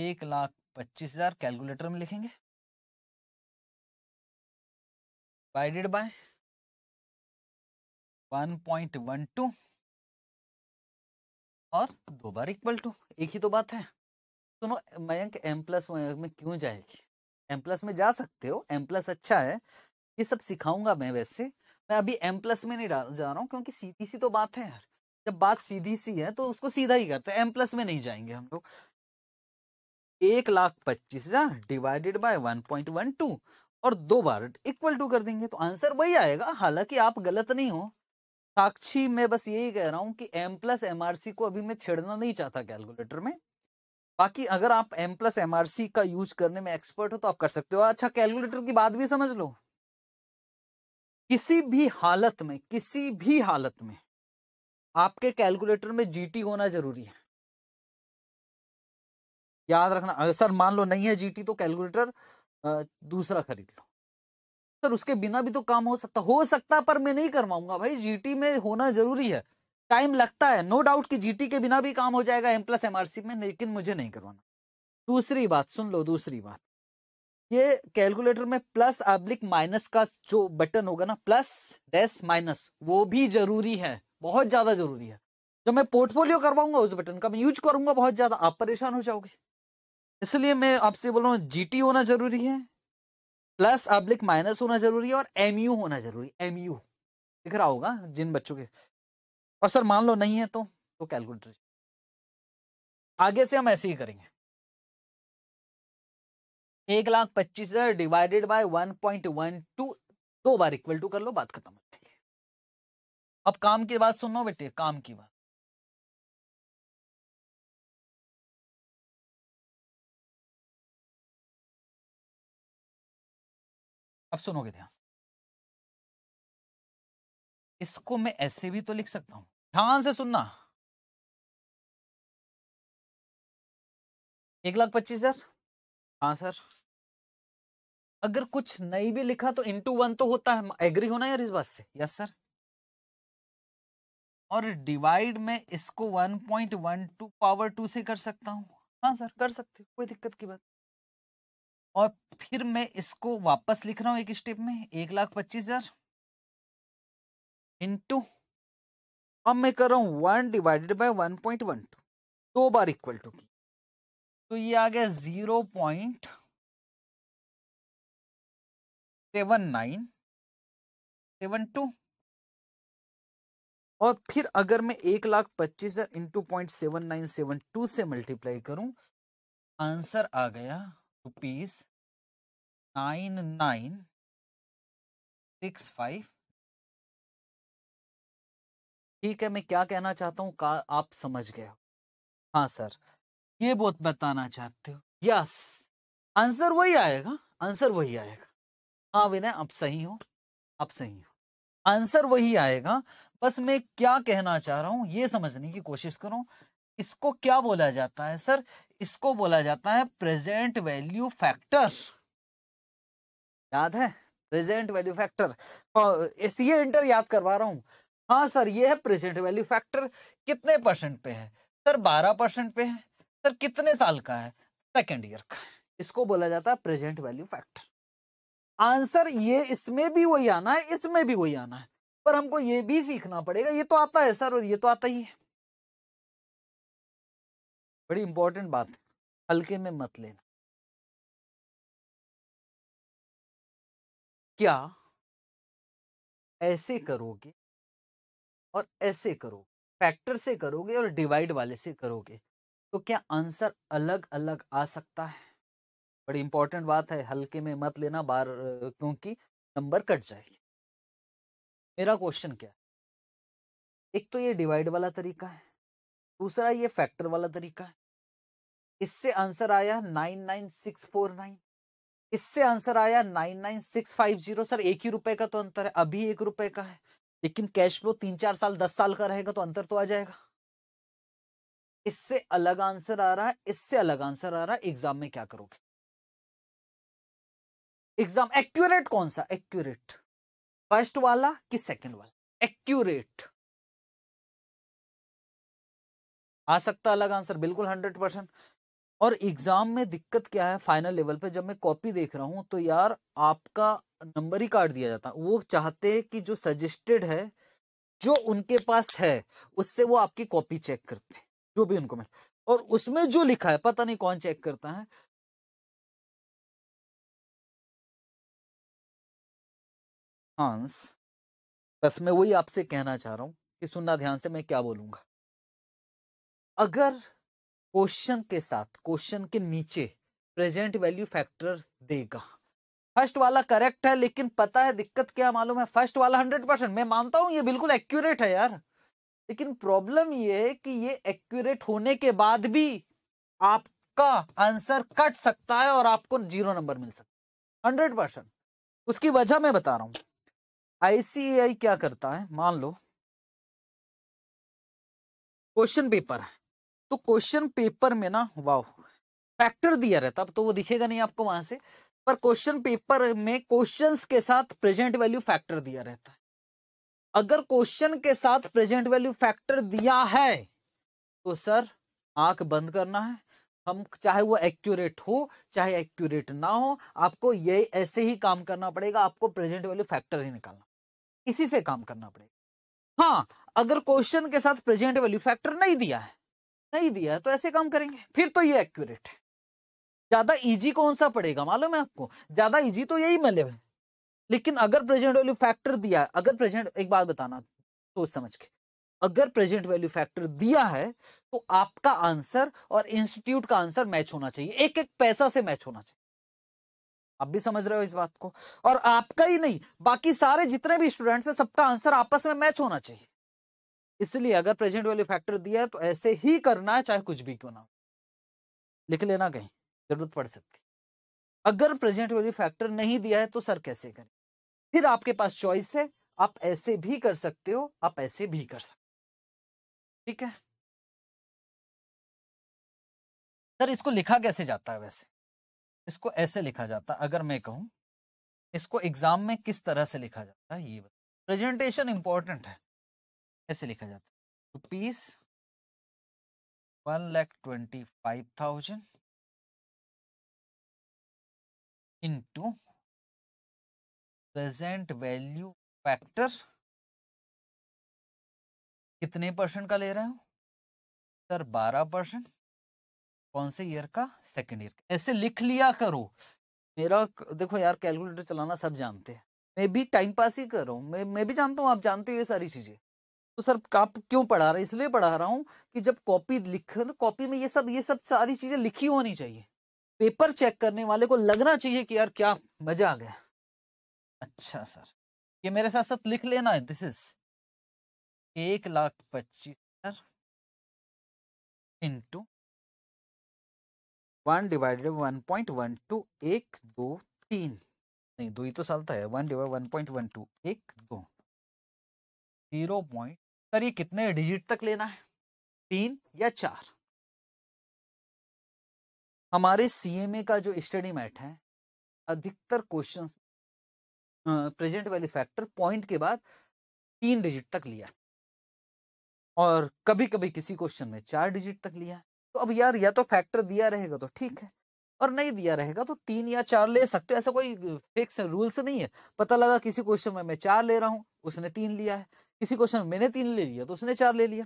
एक लाख पच्चीस हजार कैलकुलेटर में लिखेंगे डिवाइडेड बाय 1.12 और दो बार इक्वल टू एक ही तो बात है सुनो तो मयंक एम प्लस मयंक में क्यों जाएगी एम प्लस में जा सकते हो एम प्लस अच्छा है ये सब सिखाऊंगा मैं वैसे मैं अभी एम प्लस में नहीं डाल जा रहा हूँ क्योंकि सीधी सी तो बात है यार जब बात सीधी सी है तो उसको सीधा ही करते हैं एम प्लस में नहीं जाएंगे हम लोग एक लाख पच्चीस हजार divided by one point one two और दो बार इक्वल टू कर देंगे तो आंसर वही आएगा हालांकि आप गलत नहीं हो साक्षी मैं बस यही कह रहा हूं कि एम प्लस एमआरसी को अभी मैं छेड़ना नहीं चाहता कैलकुलेटर में बाकी अगर आप एम प्लस एमआरसी का यूज करने में एक्सपर्ट हो तो आप कर सकते हो अच्छा कैलकुलेटर की बात भी समझ लो किसी भी हालत में किसी भी हालत में आपके कैलकुलेटर में जीटी होना जरूरी है याद रखना सर मान लो नहीं है जीटी तो कैलकुलेटर दूसरा खरीद लो सर उसके बिना भी तो काम हो सकता हो सकता पर मैं नहीं करवाऊंगा भाई जीटी में होना जरूरी है टाइम लगता है नो डाउट कि जीटी के बिना भी काम हो जाएगा एम प्लस एमआरसी में लेकिन मुझे नहीं करवाना दूसरी बात सुन लो दूसरी बात ये कैलकुलेटर में प्लस अब्लिक माइनस का जो बटन होगा ना प्लस डेस माइनस वो भी जरूरी है बहुत ज्यादा जरूरी है जब मैं पोर्टफोलियो करवाऊंगा उस बटन का मैं यूज करूंगा बहुत ज्यादा आप परेशान हो जाओगे इसलिए मैं आपसे बोल रहा हूँ जी होना जरूरी है प्लस अब्लिक माइनस होना जरूरी है और एमयू होना जरूरी एमयू दिख रहा होगा जिन बच्चों के और सर मान लो नहीं है तो तो कैलकुलेटर आगे से हम ऐसे ही करेंगे एक लाख पच्चीस हजार divided by one point one two दो बार इक्वल टू कर लो बात खत्म अब काम की बात सुनो बेटे काम की बात अब सुनोगे ध्यान इसको मैं ऐसे भी तो लिख सकता हूं ध्यान से सुनना एक लाख पच्चीस हजार हाँ सर अगर कुछ नहीं भी लिखा तो इंटू वन तो होता है एग्री होना यार इस बात से यस सर और डिवाइड में इसको 1.12 पावर टू से कर सकता हूँ हाँ सर कर सकते कोई दिक्कत की बात और फिर मैं इसको वापस लिख रहा हूं एक स्टेप में एक लाख पच्चीस हजार इंटू अब मैं कर रहा हूं one divided by one point one two दो बार इक्वल टू की तो ये आ गया zero point seven nine seven two और फिर अगर मैं एक लाख पच्चीस हजार into point seven nine seven two से मल्टीप्लाई करूं आंसर आ गया rupees nine nine six five ठीक है मैं क्या कहना चाहता हूँ का आप समझ गए हो हाँ सर ये बहुत बताना चाहते हो यस आंसर वही आएगा आंसर वही आएगा हाँ विनय आप सही हो आप सही हो आंसर वही आएगा बस मैं क्या कहना चाह रहा हूँ ये समझने की कोशिश करूँ इसको क्या बोला जाता है सर इसको बोला जाता है प्रेजेंट वैल्यू फैक्टर याद है प्रेजेंट वैल्यू फैक्टर हाँ, ये इंटर याद करवा रहा हूं हाँ सर ये है प्रेजेंट वैल्यू फैक्टर कितने परसेंट पे है सर बारह परसेंट पे है सर कितने साल का है सेकेंड ईयर का इसको बोला जाता है प्रेजेंट वैल्यू फैक्टर आंसर ये इसमें भी वही आना है इसमें भी वही आना है पर हमको ये भी सीखना पड़ेगा ये तो आता है सर और ये तो आता ही है बड़ी इंपॉर्टेंट बात है हल्के में मत लेना क्या ऐसे करोगे और ऐसे करोगे फैक्टर से करोगे और डिवाइड वाले से करोगे तो क्या आंसर अलग अलग आ सकता है बड़ी इंपॉर्टेंट बात है हल्के में मत लेना बार क्योंकि नंबर कट जाएगी मेरा क्वेश्चन क्या है एक तो ये डिवाइड वाला तरीका है दूसरा ये फैक्टर वाला तरीका है इससे आंसर आया nine nine six four nine इससे आंसर आया nine nine six five zero sir एक ही रुपए का तो अंतर है अभी एक रुपए का है लेकिन कैश फ्लो तीन चार साल दस साल का रहेगा तो अंतर तो आ जाएगा इससे अलग आंसर आ रहा है इससे अलग आंसर आ रहा है एग्जाम में क्या करोगे एग्जाम एक्यूरेट कौन सा एक्यूरेट फर्स्ट वाला कि सेकंड वाला एक्यूरेट आ सकता अलग आंसर बिल्कुल हंड्रेड परसेंट और एग्जाम में दिक्कत क्या है फाइनल लेवल पे जब मैं कॉपी देख रहा हूँ तो यार आपका नंबर ही काट दिया जाता वो चाहते हैं कि जो सजेस्टेड है जो उनके पास है उससे वो आपकी कॉपी चेक करते हैं जो भी उनको मिल और उसमें जो लिखा है पता नहीं कौन चेक करता है आंस बस मैं वही आपसे कहना चाह रहा हूं कि सुनना ध्यान से मैं क्या बोलूंगा अगर क्वेश्चन के साथ क्वेश्चन के नीचे प्रेजेंट वैल्यू फैक्टर देगा फर्स्ट वाला करेक्ट है लेकिन पता है दिक्कत क्या मालूम है फर्स्ट वाला हंड्रेड परसेंट मैं मानता हूं ये बिल्कुल एक्यूरेट है यार लेकिन प्रॉब्लम ये है कि ये एक्यूरेट होने के बाद भी आपका आंसर कट सकता है और आपको जीरो नंबर मिल सकता है हंड्रेड परसेंट उसकी वजह मैं बता रहा हूं आईसीआई क्या करता है मान लो क्वेश्चन पेपर है तो क्वेश्चन पेपर में ना वाह फैक्टर दिया रहता तो वो दिखेगा नहीं आपको वहां से पर क्वेश्चन पेपर में क्वेश्चन के साथ प्रेजेंट वैल्यू फैक्टर दिया रहता है अगर क्वेश्चन के साथ प्रेजेंट वैल्यू फैक्टर दिया है तो सर आंख बंद करना है हम चाहे वो एक्यूरेट हो चाहे एक्यूरेट ना हो आपको ये ऐसे ही काम करना पड़ेगा आपको प्रेजेंट वैल्यू फैक्टर ही निकालना इसी से काम करना पड़ेगा हाँ अगर क्वेश्चन के साथ प्रेजेंट वैल्यू फैक्टर नहीं दिया है नहीं दिया तो ऐसे काम करेंगे फिर तो ये एक्यूरेट है ज्यादा इजी कौन सा पड़ेगा मालूम है आपको ज्यादा इजी तो यही मतलब है लेकिन अगर प्रेजेंट वैल्यू फैक्टर दिया अगर प्रेजेंट एक बात बताना सोच तो समझ के अगर प्रेजेंट वैल्यू फैक्टर दिया है तो आपका आंसर और इंस्टीट्यूट का आंसर मैच होना चाहिए एक एक पैसा से मैच होना चाहिए आप भी समझ रहे हो इस बात को और आपका ही नहीं बाकी सारे जितने भी स्टूडेंट्स हैं सबका आंसर आपस में मैच होना चाहिए इसलिए अगर प्रेजेंट वैल्यू फैक्टर दिया है तो ऐसे ही करना है चाहे कुछ भी क्यों ना लिख लेना कहीं जरूरत पड़ सकती अगर प्रेजेंट वैल्यू फैक्टर नहीं दिया है तो सर कैसे करें फिर आपके पास चॉइस है आप ऐसे भी कर सकते हो आप ऐसे भी कर सकते ठीक है सर इसको लिखा कैसे जाता है वैसे इसको ऐसे लिखा जाता है अगर मैं कहूं इसको एग्जाम में किस तरह से लिखा जाता है ये प्रेजेंटेशन इंपॉर्टेंट है ऐसे लिखा जाता है rupees one lakh twenty five thousand into present value factor कितने परसेंट का ले रहे हो सर बारह परसेंट कौन से ईयर का सेकेंड ईयर का ऐसे लिख लिया करो मेरा देखो यार कैलकुलेटर चलाना सब जानते हैं मैं भी टाइम पास ही कर रहा हूँ मैं मैं भी जानता हूँ आप जानते हो ये सारी चीज़ें तो सर आप क्यों पढ़ा रहे इसलिए पढ़ा रहा हूँ कि जब कॉपी लिख कॉपी में ये सब ये सब सारी चीजें लिखी होनी चाहिए पेपर चेक करने वाले को लगना चाहिए कि यार क्या मजा आ गया अच्छा सर ये मेरे साथ साथ लिख लेना है दिस इज एक लाख पच्चीस into one divided one point one two एक दो तीन नहीं दो ही तो साल था है one divide one point one two एक दो जीरो पॉइंट सर ये कितने डिजिट तक लेना है तीन या चार हमारे सीएमए का जो स्टडी मैट है अधिकतर question present value factor point के बाद तीन डिजिट तक लिया और कभी कभी किसी क्वेश्चन में चार डिजिट तक लिया तो अब यार या तो फैक्टर दिया रहेगा तो ठीक है और नहीं दिया रहेगा तो तीन या चार ले सकते ऐसा कोई फिक्स रूल्स नहीं है पता लगा किसी क्वेश्चन में मैं चार ले रहा हूँ उसने तीन लिया है किसी क्वेश्चन में मैंने तीन ले लिया तो उसने चार ले लिया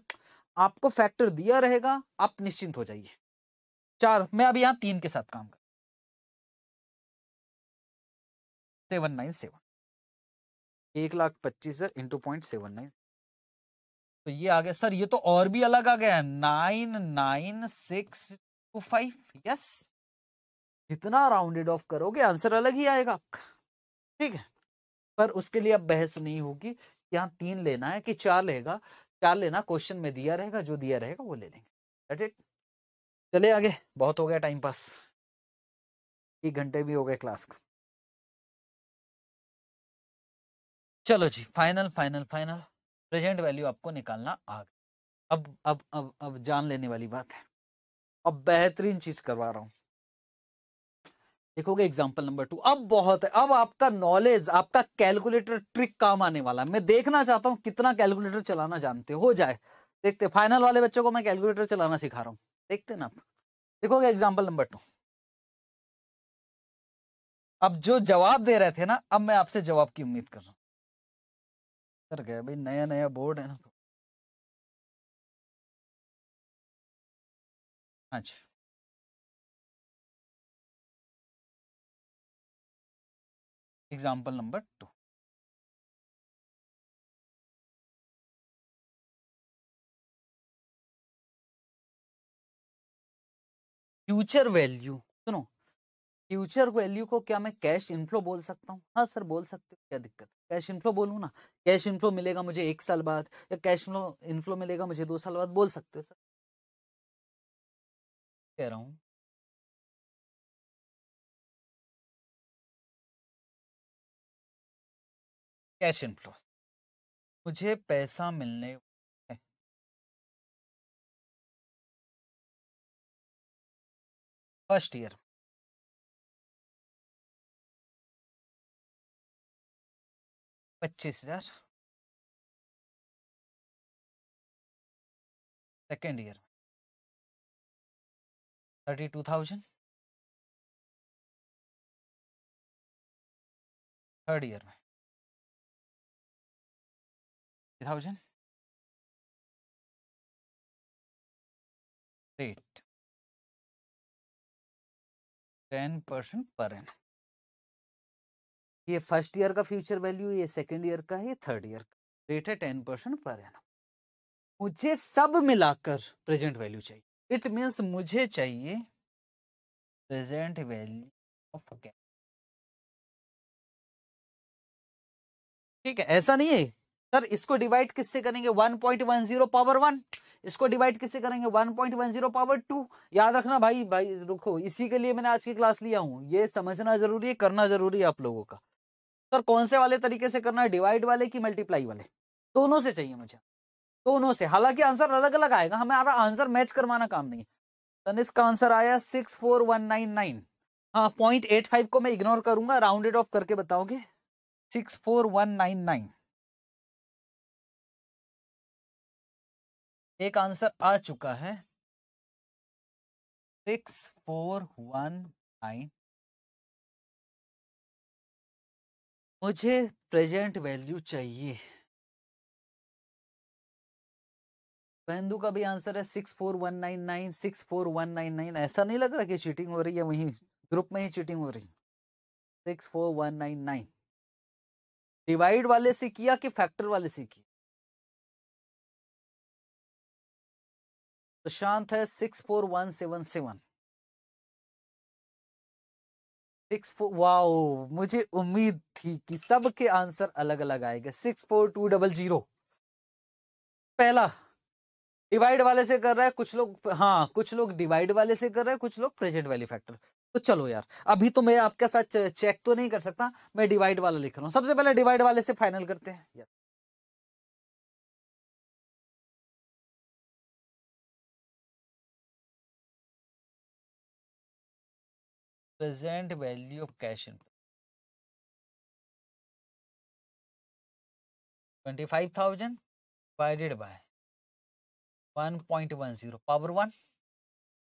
आपको फैक्टर दिया रहेगा आप निश्चिंत हो जाइए चार मैं अब यहां तीन के साथ काम कर सेवन नाइन सेवन एक लाख पच्चीस हजार इंटू पॉइंट सेवन नाइन तो ये आ गया सर ये तो और भी अलग आ गया nine nine six two five yes जितना राउंडेड ऑफ करोगे आंसर अलग ही आएगा आपका ठीक है पर उसके लिए अब बहस नहीं होगी यहाँ तीन लेना है कि चार लेगा चार लेना क्वेश्चन में दिया रहेगा जो दिया रहेगा वो ले लेंगे दैट इट चले आगे बहुत हो गया टाइम पास एक घंटे भी हो गए क्लास को चलो जी final final final present value आपको निकालना आ गया अब अब अब अब जान लेने वाली बात है अब बेहतरीन चीज करवा रहा हूं देखोगे एग्जाम्पल नंबर टू अब बहुत है अब आपका नॉलेज आपका कैलकुलेटर ट्रिक काम आने वाला मैं देखना चाहता हूँ कितना कैलकुलेटर चलाना जानते हो जाए देखते फाइनल वाले बच्चों को मैं कैलकुलेटर चलाना सिखा रहा हूँ देखते ना आप देखोगे एग्जाम्पल नंबर टू अब जो जवाब दे रहे थे ना अब मैं आपसे जवाब की उम्मीद कर रहा हूं कर गया भाई नया नया बोर्ड है ना तो। हाँ जी example number two future value सुनो फ्यूचर वैल्यू को क्या मैं कैश इनफ्लो बोल सकता हूँ हाँ सर बोल सकते हो क्या दिक्कत कैश इनफ्लो बोलूँ ना कैश इनफ्लो मिलेगा मुझे एक साल बाद या कैश इनफ्लो मिलेगा मुझे दो साल बाद बोल सकते हो सर कह रहा हूँ कैश इनफ्लो मुझे पैसा मिलने फर्स्ट ईयर पच्चीस हजार second year thirty two thousand third year में thousand rate ten percent per annum ये फर्स्ट ईयर का फ्यूचर वैल्यू ये सेकेंड ईयर का ये थर्ड ईयर का रेट है टेन परसेंट पर एन मुझे सब मिलाकर प्रेजेंट वैल्यू चाहिए इट मीन्स मुझे चाहिए प्रेजेंट वैल्यू ऑफ ठीक है ऐसा नहीं है सर इसको डिवाइड किससे करेंगे 1.10 पावर वन इसको डिवाइड किससे करेंगे 1.10 पावर टू याद रखना भाई भाई रुको इसी के लिए मैंने आज की क्लास लिया हूं ये समझना जरूरी है करना जरूरी है आप लोगों का सर कौन से वाले तरीके से करना है डिवाइड वाले की मल्टीप्लाई वाले दोनों से चाहिए मुझे दोनों से हालांकि आंसर अलग अलग आएगा हमें आंसर मैच करवाना काम नहीं है का आंसर आया six four one nine nine हाँ पॉइंट एट फाइव को मैं इग्नोर करूंगा राउंडेड ऑफ करके बताओगे six four one nine nine एक आंसर आ चुका है सिक्स फोर वन नाइन मुझे प्रेजेंट वैल्यू चाहिए पेंदू का भी आंसर है six four one nine nine six four one nine nine ऐसा नहीं लग रहा कि चीटिंग हो रही है वहीं ग्रुप में ही चीटिंग हो रही six four one nine nine divide वाले से किया कि फैक्टर वाले से किया शांत है six four one seven seven six four wow मुझे उम्मीद थी कि सबके आंसर अलग अलग आएगा six four two double zero पहला डिवाइड वाले से कर रहा है कुछ लोग हाँ कुछ लोग डिवाइड वाले से कर रहे हैं कुछ लोग प्रेजेंट वैल्यू फैक्टर तो चलो यार अभी तो मैं आपके साथ चेक तो नहीं कर सकता मैं डिवाइड वाला लिख रहा हूं सबसे पहले डिवाइड वाले से फाइनल करते हैं यार present value of cash in 25,000 divided by 1.10 power one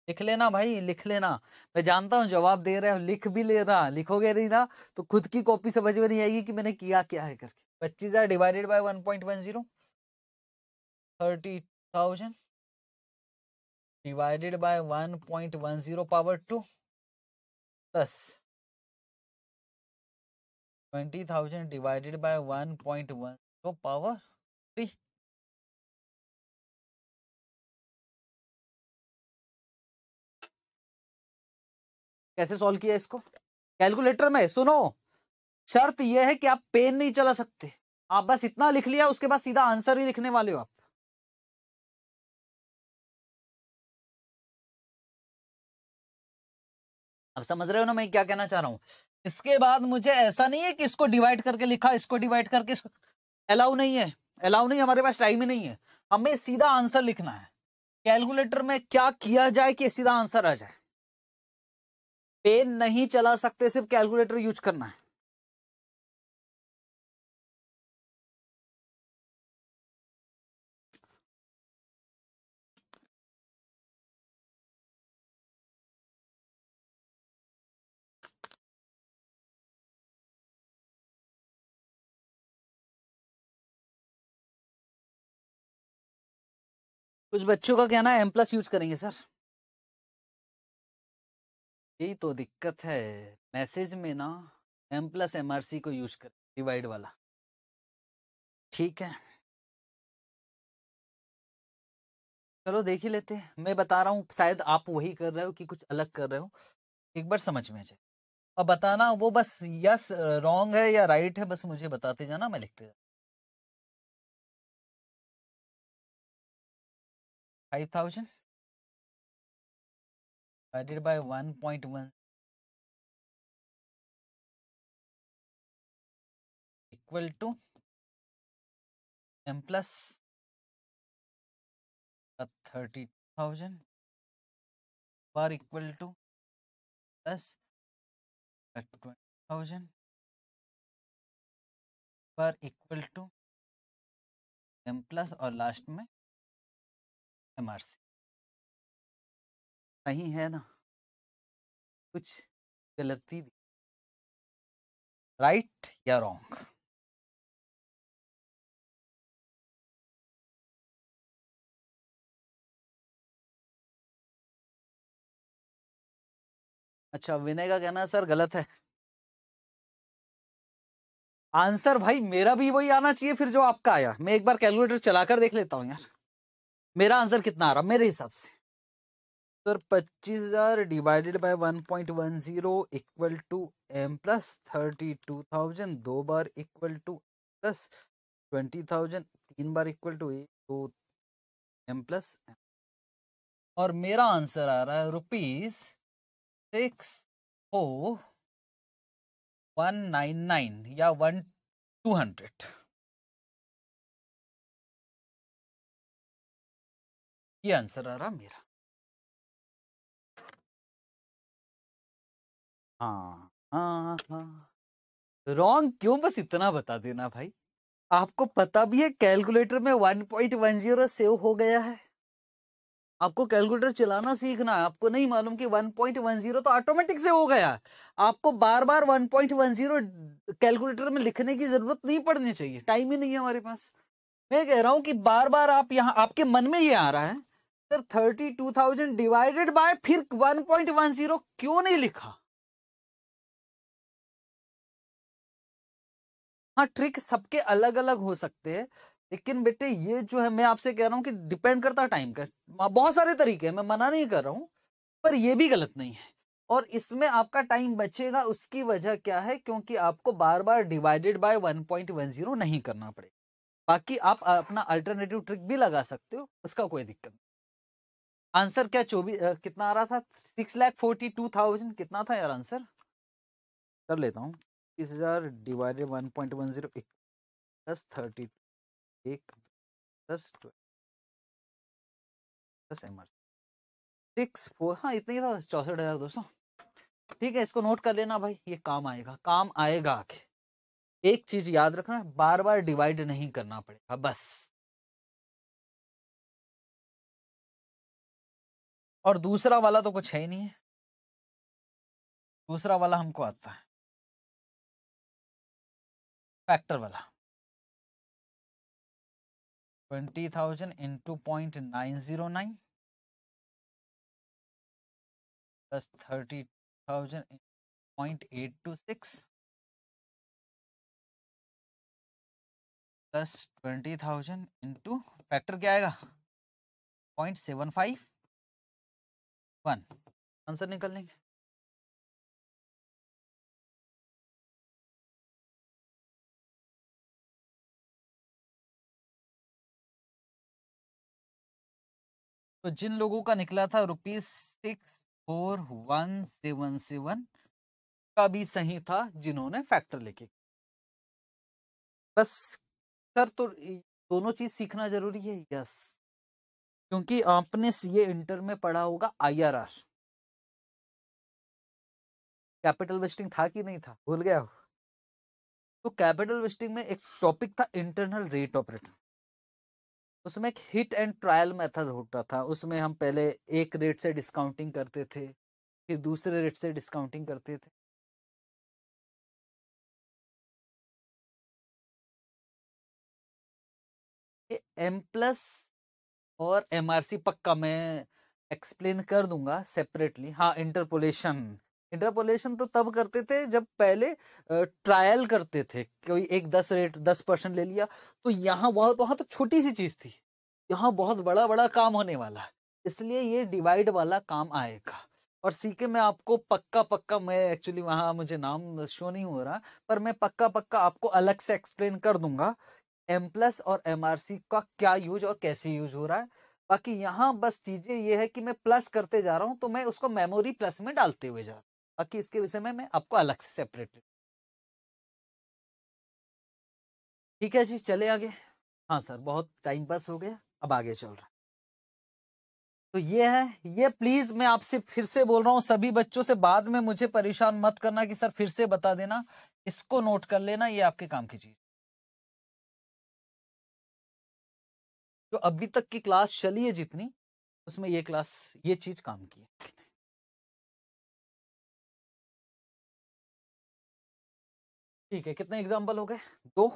लिख लेना भाई लिख लेना मैं जानता हूँ जवाब दे रहे हो लिख भी ले रहा लिखोगे नहीं ना तो खुद की कॉपी समझ में नहीं आएगी कि मैंने किया क्या है करके पच्चीस हजार divided by one point one zero thirty thousand divided by one point one zero power two twenty thousand divided by one point one तो पावर थ्री कैसे सॉल्व किया इसको कैलकुलेटर में सुनो शर्त यह है कि आप पेन नहीं चला सकते आप बस इतना लिख लिया उसके बाद सीधा आंसर ही लिखने वाले हो आप अब समझ रहे हो ना मैं क्या कहना चाह रहा हूँ इसके बाद मुझे ऐसा नहीं है कि इसको डिवाइड करके लिखा इसको डिवाइड करके अलाउ नहीं है अलाउ नहीं हमारे पास टाइम ही नहीं है हमें सीधा आंसर लिखना है कैलकुलेटर में क्या किया जाए कि सीधा आंसर आ जाए पेन नहीं चला सकते सिर्फ कैलकुलेटर यूज करना है कुछ बच्चों का कहना है एम प्लस यूज करेंगे सर यही तो दिक्कत है मैसेज में ना M plus M R C को यूज कर डिवाइड वाला ठीक है चलो देख ही लेते मैं बता रहा हूँ शायद आप वही कर रहे हो कि कुछ अलग कर रहे हो एक बार समझ में आ जाए और बताना वो बस यस रॉन्ग है या राइट है बस मुझे बताते जाना मैं लिखते जाना five thousand divided by 1.1 equal to m plus 30,000 or equal to plus 20,000 or equal to m plus और लास्ट में एमआरसी सही है ना कुछ गलती राइट या रॉन्ग अच्छा विनय का कहना सर गलत है आंसर भाई मेरा भी वही आना चाहिए फिर जो आपका आया मैं एक बार कैलकुलेटर चलाकर देख लेता हूँ यार मेरा आंसर कितना आ रहा मेरे हिसाब से सर पच्चीस हजार divided by one point one zero equal to M plus thirty two thousand दो बार equal to plus twenty thousand तीन बार equal to A to M plus M और मेरा आंसर आ रहा है rupees six four one nine nine या वन टू हंड्रेड ये आंसर आ रहा मेरा हाँ हाँ हाँ रॉन्ग क्यों बस इतना बता देना भाई आपको पता भी है कैलकुलेटर में 1.10 सेव हो गया है आपको कैलकुलेटर चलाना सीखना है आपको नहीं मालूम कि 1.10 तो ऑटोमेटिक से हो गया आपको बार बार 1.10 कैलकुलेटर में लिखने की जरूरत नहीं पड़नी चाहिए टाइम ही नहीं है हमारे पास मैं कह रहा हूं कि बार बार आप यहाँ आपके मन में ये आ रहा है thirty two thousand divided by फिर वन पॉइंट वन जीरो क्यों नहीं लिखा हाँ ट्रिक सबके अलग अलग हो सकते हैं लेकिन बेटे ये जो है मैं आपसे कह रहा हूँ कि डिपेंड करता है टाइम का बहुत सारे तरीके हैं मैं मना नहीं कर रहा हूं पर यह भी गलत नहीं है और इसमें आपका टाइम बचेगा उसकी वजह क्या है क्योंकि आपको बार बार डिवाइडेड बाय 1.10 नहीं करना पड़ेगा बाकी आप अपना अल्टरनेटिव ट्रिक भी लगा सकते हो उसका कोई दिक्कत नहीं आंसर क्या चौबीस कितना आ रहा था six lakh forty two thousand कितना था यार आंसर कर लेता हूँ इक्कीस हजार divided one point one zero दस थर्टी एक दस दस एम आर सिक्स फोर हाँ इतना ही था चौसठ हजार दो सौ ठीक है इसको नोट कर लेना भाई ये काम आएगा काम आएगा आके एक चीज याद रखना बार बार डिवाइड नहीं करना पड़ेगा बस और दूसरा वाला तो कुछ है ही नहीं है दूसरा वाला हमको आता है फैक्टर वाला twenty thousand into point nine zero nine plus thirty thousand point eight two six plus twenty thousand into factor क्या आएगा point seven five one answer निकल लेंगे तो जिन लोगों का निकला था rupees six four one seven seven का भी सही था जिन्होंने फैक्टर लेके बस सर तो दोनों चीज सीखना जरूरी है यस क्योंकि आपने सीए इंटर में पढ़ा होगा आईआरआर कैपिटल वेस्टिंग था कि नहीं था भूल गया तो कैपिटल वेस्टिंग में एक टॉपिक था इंटरनल रेट ऑफ रिटर्न उसमें एक हिट एंड ट्रायल मेथड होता था उसमें हम पहले एक रेट से डिस्काउंटिंग करते थे फिर दूसरे रेट से डिस्काउंटिंग करते थे एम प्लस और सी पक्का मैं एक्सप्लेन कर दूंगा सेपरेटली हाँ इंटरपोलेशन इंटरपोलेशन तो तब करते थे जब पहले ट्रायल करते थे कोई एक दस रेट दस परसेंट ले लिया तो यहाँ बहुत तो वहाँ तो छोटी सी चीज थी यहाँ बहुत बड़ा बड़ा काम होने वाला है इसलिए ये डिवाइड वाला काम आएगा और सीके मैं आपको पक्का पक्का मैं एक्चुअली वहाँ मुझे नाम शो नहीं हो रहा पर मैं पक्का पक्का आपको अलग से एक्सप्लेन कर दूंगा एम प्लस और एम आर सी का क्या यूज और कैसे यूज हो रहा है बाकी यहाँ बस चीजें ये है कि मैं प्लस करते जा रहा हूँ तो मैं उसको मेमोरी प्लस में डालते हुए जा रहा हूँ बाकी इसके विषय में मैं आपको अलग से सेपरेट ठीक है जी चले आगे हाँ सर बहुत टाइम पास हो गया अब आगे चल रहा तो ये है ये प्लीज मैं आपसे फिर से बोल रहा हूँ सभी बच्चों से बाद में मुझे परेशान मत करना कि सर फिर से बता देना इसको नोट कर लेना ये आपके काम की चीज जो तो अभी तक की क्लास चली है जितनी उसमें ये क्लास ये चीज काम की है ठीक है कितने एग्जाम्पल हो गए दो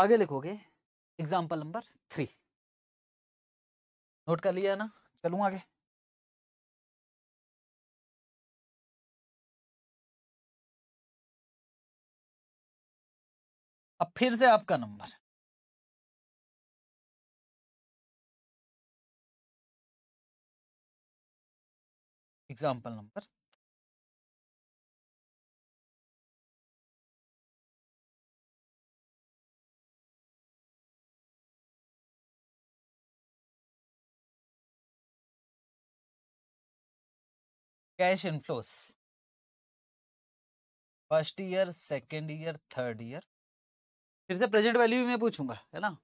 आगे लिखोगे एग्जाम्पल नंबर थ्री नोट कर लिया ना चलू आगे अब फिर से आपका number example number cash inflows first year second year third year फिर से प्रेजेंट वैल्यू भी मैं पूछूंगा है ना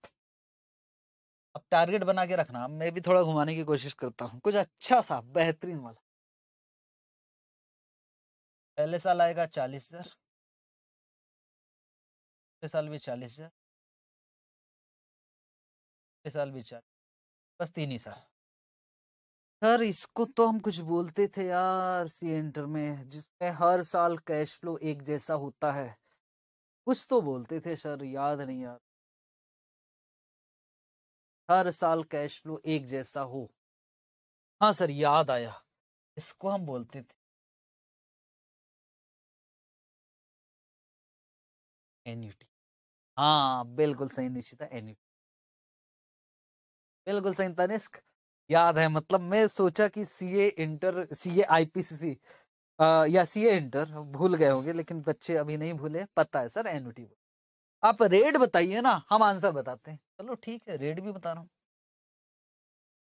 अब टारगेट बना के रखना मैं भी थोड़ा घुमाने की कोशिश करता हूँ कुछ अच्छा सा बेहतरीन वाला पहले साल आएगा चालीस हजार पिछले साल भी चालीस हजार पिछले साल भी चालीस बस तीन ही साल सर इसको तो हम कुछ बोलते थे यार सी एंटर में जिसमें हर साल कैश फ्लो एक जैसा होता है कुछ तो बोलते थे सर याद नहीं यार हर साल कैश फ्लो एक जैसा हो हाँ सर याद आया इसको हम बोलते थे एनयूटी हाँ बिल्कुल सही निश्चिता एनयूटी बिल्कुल सही तनिष्क याद है मतलब मैं सोचा कि सीए इंटर सीए आईपीसीसी या सीए इंटर भूल गए होंगे लेकिन बच्चे अभी नहीं भूले पता है सर एन्यूटी आप रेड बताइए ना हम आंसर बताते हैं चलो ठीक है रेड भी बता रहा हूँ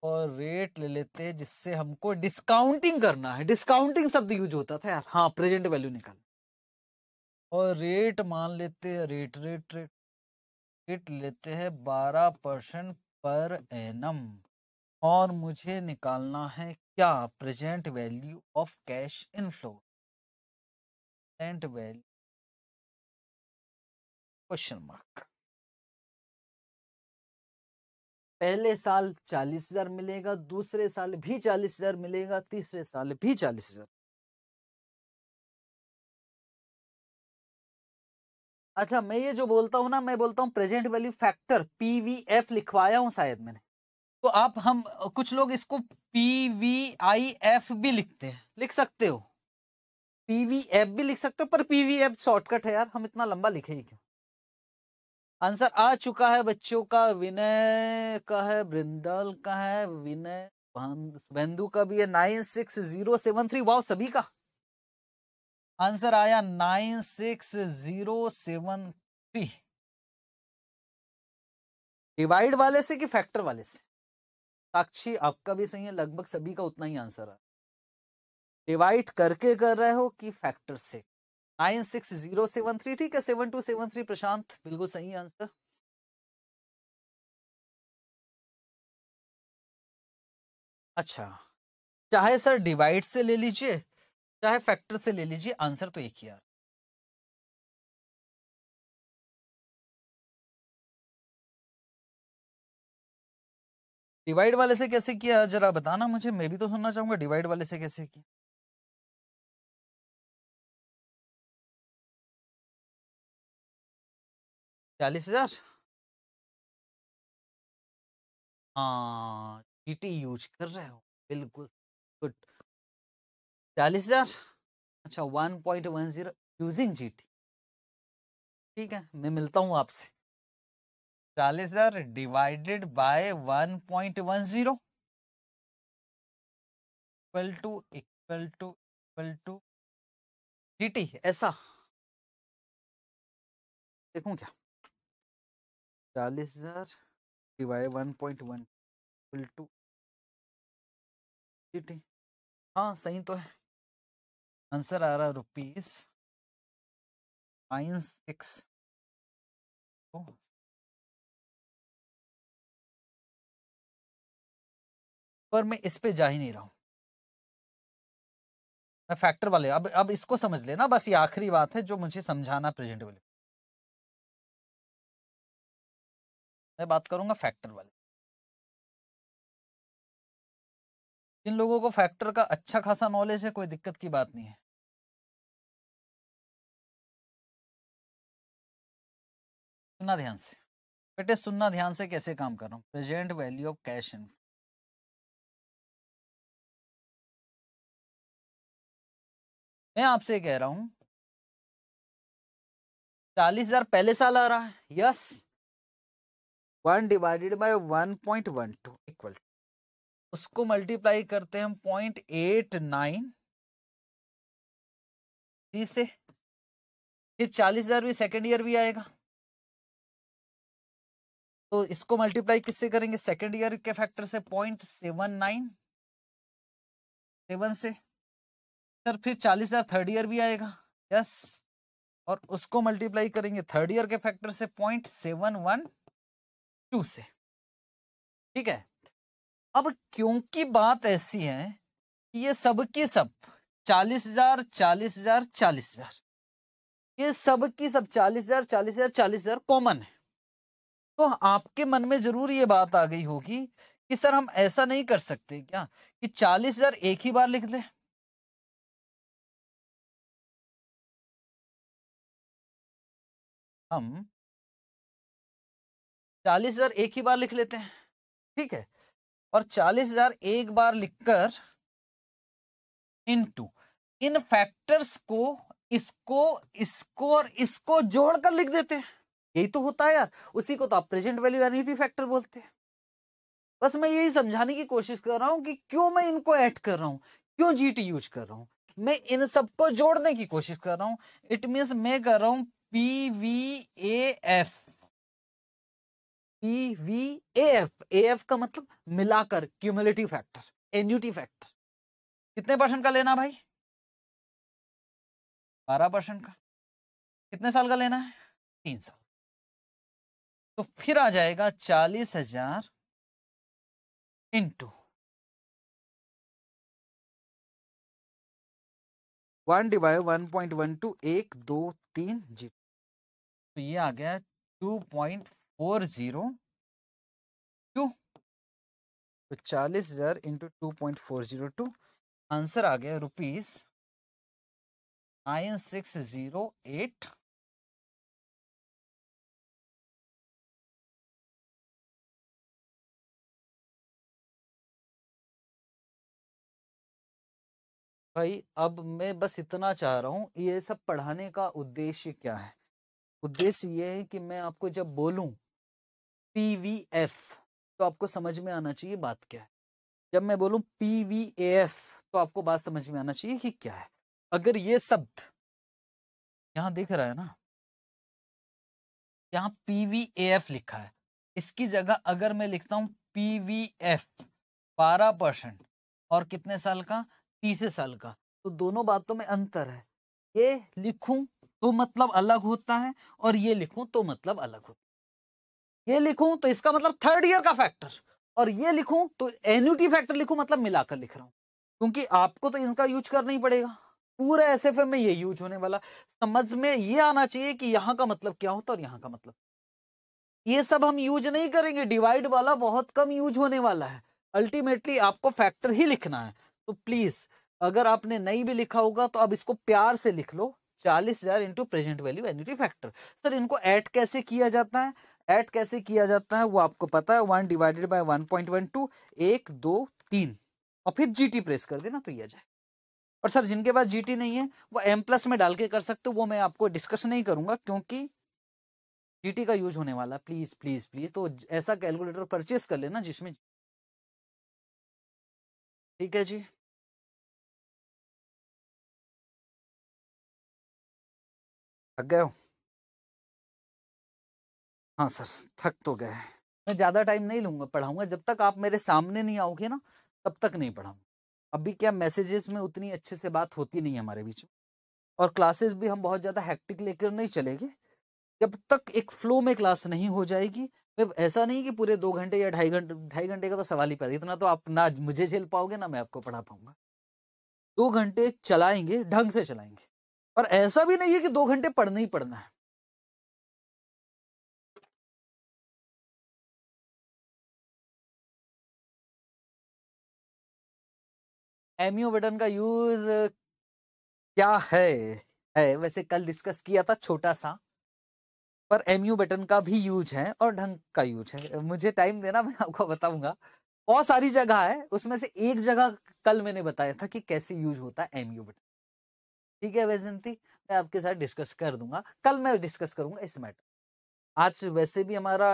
और रेट ले लेते हैं जिससे हमको डिस्काउंटिंग करना है डिस्काउंटिंग शब्द यूज होता था यार हाँ प्रेजेंट वैल्यू निकालना और रेट मान लेते हैं रेट रेट रेट रेट लेते हैं बारह परसेंट पर एनम और मुझे निकालना है क्या present value of cash inflow present value question mark पहले साल चालीस हजार मिलेगा दूसरे साल भी चालीस हजार मिलेगा तीसरे साल भी चालीस हजार अच्छा मैं ये जो बोलता हूँ ना मैं बोलता हूँ प्रेजेंट वैल्यू फैक्टर पीवीएफ लिखवाया हूँ शायद मैंने तो आप हम कुछ लोग इसको पीवीआईएफ भी लिखते हैं लिख सकते हो पीवीएफ भी लिख सकते हो पर पीवीएफ शॉर्टकट है यार हम इतना लंबा लिखे ही क्यों आंसर आ चुका है बच्चों का विनय का है बृंदल का है विनय शुभेंदु का भी है nine six zero seven three wow सभी का आंसर आया nine six zero seven three divide वाले से कि फैक्टर वाले से साक्षी आपका भी सही है लगभग सभी का उतना ही आंसर आ डिवाइड करके कर रहे हो कि फैक्टर से nine six zero seven three ठीक है seven two seven three Prashant बिल्कुल सही आंसर अच्छा चाहे सर डिवाइड से ले लीजिए चाहे फैक्टर से ले लीजिए आंसर तो एक ही यार डिवाइड वाले से कैसे किया जरा बताना मुझे मैं भी तो सुनना चाहूंगा डिवाइड वाले से कैसे किया चालीस हजार हाँ टी यूज कर रहे हो बिल्कुल गुड चालीस हजार अच्छा one point one zero using G T ठीक है मैं मिलता हूँ आपसे चालीस हजार divided by one point one zero equal to equal to equal to G T ऐसा देखूं क्या चालीस हजार divide one point one equal to G T हाँ सही तो है आंसर आ रहा रुपीस माइनस एक्स पर मैं इस पे जा ही नहीं रहा हूं मैं फैक्टर वाले अब अब इसको समझ लेना बस ये आखिरी बात है जो मुझे समझाना प्रेजेंट वाले मैं बात करूंगा फैक्टर वाले जिन लोगों को फैक्टर का अच्छा खासा नॉलेज है कोई दिक्कत की बात नहीं है सुनना ध्यान से बेटे सुनना ध्यान से कैसे काम कर रहा हूं present value of cash in मैं आपसे कह रहा हूं चालीस हजार पहले साल आ रहा है yes one divided by one point one two equal उसको मल्टीप्लाई करते हैं हम पॉइंट एट नाइन थ्री से फिर चालीस हजार भी सेकेंड ईयर भी आएगा तो इसको मल्टीप्लाई किससे करेंगे सेकेंड ईयर के फैक्टर से पॉइंट सेवन नाइन सेवन से सर फिर चालीस हजार थर्ड ईयर भी आएगा यस और उसको मल्टीप्लाई करेंगे थर्ड ईयर के फैक्टर से पॉइंट सेवन वन टू से ठीक है अब क्योंकि बात ऐसी है कि ये सब की सब चालीस हजार चालीस हजार चालीस हजार ये सब की सब चालीस हजार चालीस हजार चालीस हजार कॉमन है तो आपके मन में जरूर ये बात आ गई होगी कि सर हम ऐसा नहीं कर सकते क्या कि चालीस हजार एक ही बार लिख दे हम चालीस हजार एक ही बार लिख लेते हैं ठीक है और चालीस हजार एक बार लिखकर इनटू इन फैक्टर्स को इसको इसको और इसको जोड़कर लिख देते हैं यही तो होता है यार उसी को तो आप प्रेजेंट वैल्यू एनिटी फैक्टर बोलते हैं बस मैं यही समझाने की कोशिश कर रहा हूं कि क्यों मैं इनको ऐड कर रहा हूं क्यों जीटी यूज कर रहा हूं मैं इन सबको जोड़ने की कोशिश कर रहा हूं इट मीन्स मैं कर रहा हूं P V A F P V A F A F का मतलब मिलाकर क्यूमुलेटिव फैक्टर एन्यूटी फैक्टर कितने परसेंट का लेना भाई बारह परसेंट का कितने साल का लेना है तीन साल तो फिर आ जाएगा चालीस हजार into one divide one point one two एक दो तीन जीरो तो ये आ गया two point four zero two तो चालीस हजार into two point four zero two answer आ गया rupees nine six zero eight भाई अब मैं बस इतना चाह रहा हूँ ये सब पढ़ाने का उद्देश्य क्या है उद्देश्य ये है कि मैं आपको जब बोलूं पीवीएफ तो आपको समझ में आना चाहिए बात क्या है जब मैं बोलूं पीवीएफ तो आपको बात समझ में आना चाहिए कि क्या है अगर ये शब्द यहां दिख रहा है ना यहाँ पीवीएफ लिखा है इसकी जगह अगर मैं लिखता हूं पीवीएफ बारह परसेंट और कितने साल का तीसरे साल का तो दोनों बातों में अंतर है ये लिखूं तो मतलब अलग होता है और ये लिखूं तो मतलब अलग होता है ये लिखूं तो इसका मतलब थर्ड ईयर का फैक्टर और ये लिखूं तो एन्यूटी फैक्टर लिखूं मतलब मिलाकर लिख रहा हूं क्योंकि आपको तो इसका यूज करना ही पड़ेगा पूरा एस में ये यूज होने वाला समझ में ये आना चाहिए कि यहाँ का मतलब क्या होता और यहाँ का मतलब ये सब हम यूज नहीं करेंगे डिवाइड वाला बहुत कम यूज होने वाला है अल्टीमेटली आपको फैक्टर ही लिखना है तो प्लीज अगर आपने नहीं भी लिखा होगा तो अब इसको प्यार से लिख लो चालीस हजार into present value annuity factor sir इनको ऐड कैसे किया जाता है ऐड कैसे किया जाता है वो आपको पता है one divided by one point one two एक दो तीन और फिर जीटी प्रेस कर देना तो ये जाए और सर जिनके पास जीटी नहीं है वो एम प्लस में डाल के कर सकते हो वो मैं आपको डिस्कस नहीं करूंगा क्योंकि जीटी का यूज होने वाला प्लीज प्लीज प्लीज तो ऐसा कैलकुलेटर परचेस कर लेना जिसमें ठीक है जी थक गए हाँ सर थक तो गए मैं ज़्यादा टाइम नहीं लूँगा पढ़ाऊँगा जब तक आप मेरे सामने नहीं आओगे ना तब तक नहीं पढ़ाऊँगा अभी क्या मैसेजेस में उतनी अच्छे से बात होती नहीं है हमारे बीच में और क्लासेस भी हम बहुत ज़्यादा हैक्टिक लेकर नहीं चलेंगे जब तक एक फ्लो में क्लास नहीं हो जाएगी मैं ऐसा नहीं कि पूरे दो घंटे या ढाई घंटे ढाई घंटे का तो सवाल ही पैदा इतना तो आप ना मुझे झेल पाओगे ना मैं आपको पढ़ा पाऊंगा दो घंटे चलाएंगे ढंग से चलाएंगे और ऐसा भी नहीं है कि दो घंटे पढ़ना ही पढ़ना है एमयू बटन का यूज क्या है है वैसे कल डिस्कस किया था छोटा सा पर एमयू बटन का भी यूज है और ढंग का यूज है मुझे टाइम देना मैं आपको बताऊंगा बहुत सारी जगह है उसमें से एक जगह कल मैंने बताया था कि कैसे यूज होता है एमयू बटन ठीक है वैजंती मैं आपके साथ डिस्कस कर दूंगा कल मैं डिस्कस करूंगा इस मैटर आज वैसे भी हमारा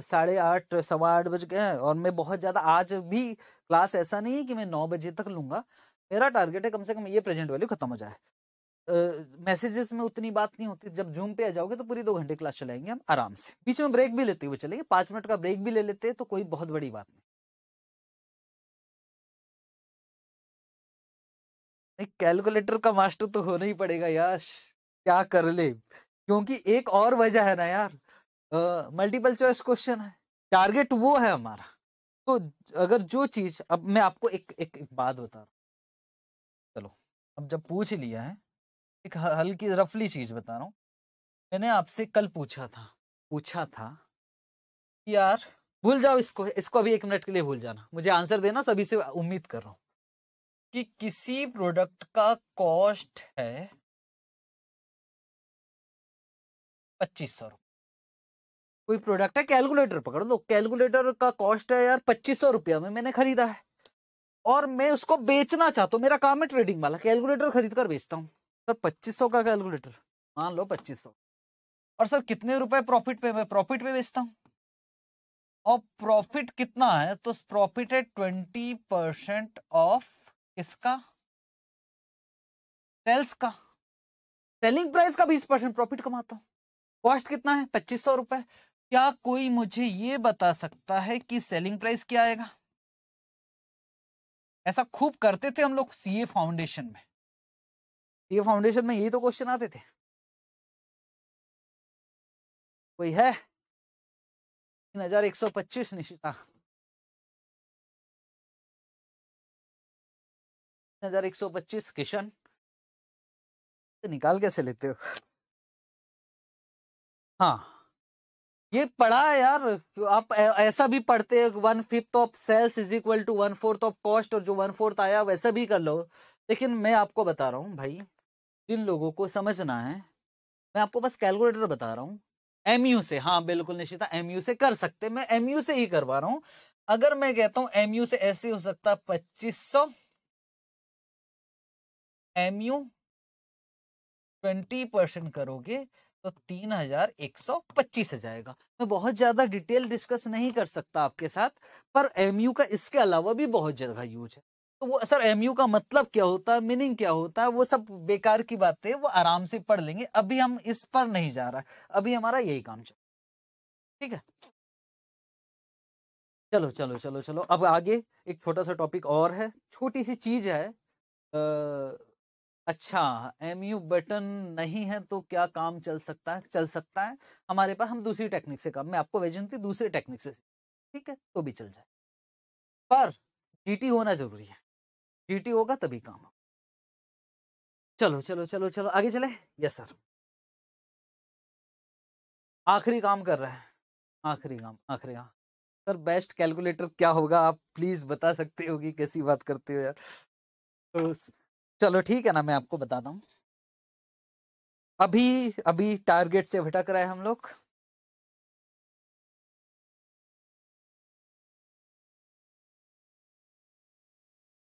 साढ़े आठ सवा आठ बज गए हैं और मैं बहुत ज़्यादा आज भी क्लास ऐसा नहीं है कि मैं नौ बजे तक लूँगा मेरा टारगेट है कम से कम ये प्रेजेंट वैल्यू खत्म हो जाए मैसेजेस uh, में उतनी बात नहीं होती जब जूम पे आ जाओगे तो पूरी दो घंटे क्लास चलाएंगे हम आराम से बीच में ब्रेक भी लेते हुए चलेंगे पाँच मिनट का ब्रेक भी ले लेते हैं तो कोई बहुत बड़ी बात नहीं कैलकुलेटर का मास्टर तो होना ही पड़ेगा यार क्या कर ले क्योंकि एक और वजह है ना यार मल्टीपल चॉइस क्वेश्चन है टारगेट वो है हमारा तो अगर जो चीज अब मैं आपको एक एक, एक बात बता रहा हूँ चलो अब जब पूछ लिया है एक हल्की रफली चीज बता रहा हूँ मैंने आपसे कल पूछा था पूछा था कि यार भूल जाओ इसको इसको अभी एक मिनट के लिए भूल जाना मुझे आंसर देना सभी से उम्मीद कर रहा हूँ कि किसी प्रोडक्ट का कॉस्ट है पच्चीस सौ रुपये कोई प्रोडक्ट है कैलकुलेटर पकड़ दो कैलकुलेटर का कॉस्ट है यार पच्चीस सौ रुपया में मैंने खरीदा है और मैं उसको बेचना चाहता हूँ मेरा काम है ट्रेडिंग वाला कैलकुलेटर खरीद कर बेचता हूँ सर पच्चीस सौ का कैलकुलेटर मान लो पच्चीस सौ और सर कितने रुपए प्रॉफिट पे मैं प्रॉफिट पे बेचता हूँ और प्रॉफिट कितना है तो प्रॉफिट है ट्वेंटी परसेंट ऑफ किसका सेल्स का सेलिंग प्राइस का बीस परसेंट प्रॉफिट कमाता हूँ कॉस्ट कितना है पच्चीस सौ रुपए क्या कोई मुझे ये बता सकता है कि सेलिंग प्राइस क्या आएगा ऐसा खूब करते थे हम लोग सीए फाउंडेशन में सीए फाउंडेशन में यही तो क्वेश्चन आते थे कोई है तीन हजार एक सौ पच्चीस निशिता तीन हजार एक सौ पच्चीस किशन निकाल कैसे लेते हो हाँ ये पढ़ा है यार आप ऐसा भी पढ़ते one fifth of sales is equal to one fourth of cost और जो वन फोर्थ आया वैसा भी कर लो लेकिन मैं आपको बता रहा हूँ भाई जिन लोगों को समझना है मैं आपको बस कैलकुलेटर बता रहा हूँ एम से हाँ बिल्कुल निश्चित एम से कर सकते मैं एम से ही करवा रहा हूँ अगर मैं कहता हूँ एम से ऐसे हो सकता पच्चीस सौ एम यू ट्वेंटी परसेंट करोगे तो तीन हजार एक सौ पच्चीस आ जाएगा मैं बहुत ज्यादा डिटेल डिस्कस नहीं कर सकता आपके साथ पर एम का इसके अलावा भी बहुत जगह यूज है तो वो सर एम का मतलब क्या होता है मीनिंग क्या होता है वो सब बेकार की बातें वो आराम से पढ़ लेंगे अभी हम इस पर नहीं जा रहा अभी हमारा यही काम चल ठीक है चलो चलो चलो चलो अब आगे एक छोटा सा टॉपिक और है छोटी सी चीज है आ, अच्छा एम यू बटन नहीं है तो क्या काम चल सकता है चल सकता है हमारे पास हम दूसरी टेक्निक से काम मैं आपको वेजन थी टेक्निक से ठीक है तो भी चल जाए पर जीटी होना जरूरी है जीटी होगा तभी काम होगा चलो चलो चलो चलो आगे चले यस सर आखिरी काम कर रहे हैं आखिरी काम आखिरी काम सर बेस्ट कैलकुलेटर क्या होगा आप प्लीज बता सकते होगी कैसी बात करते हो यार तो चलो ठीक है ना मैं आपको बताता हूँ अभी अभी टारगेट से भटक रहे हम लोग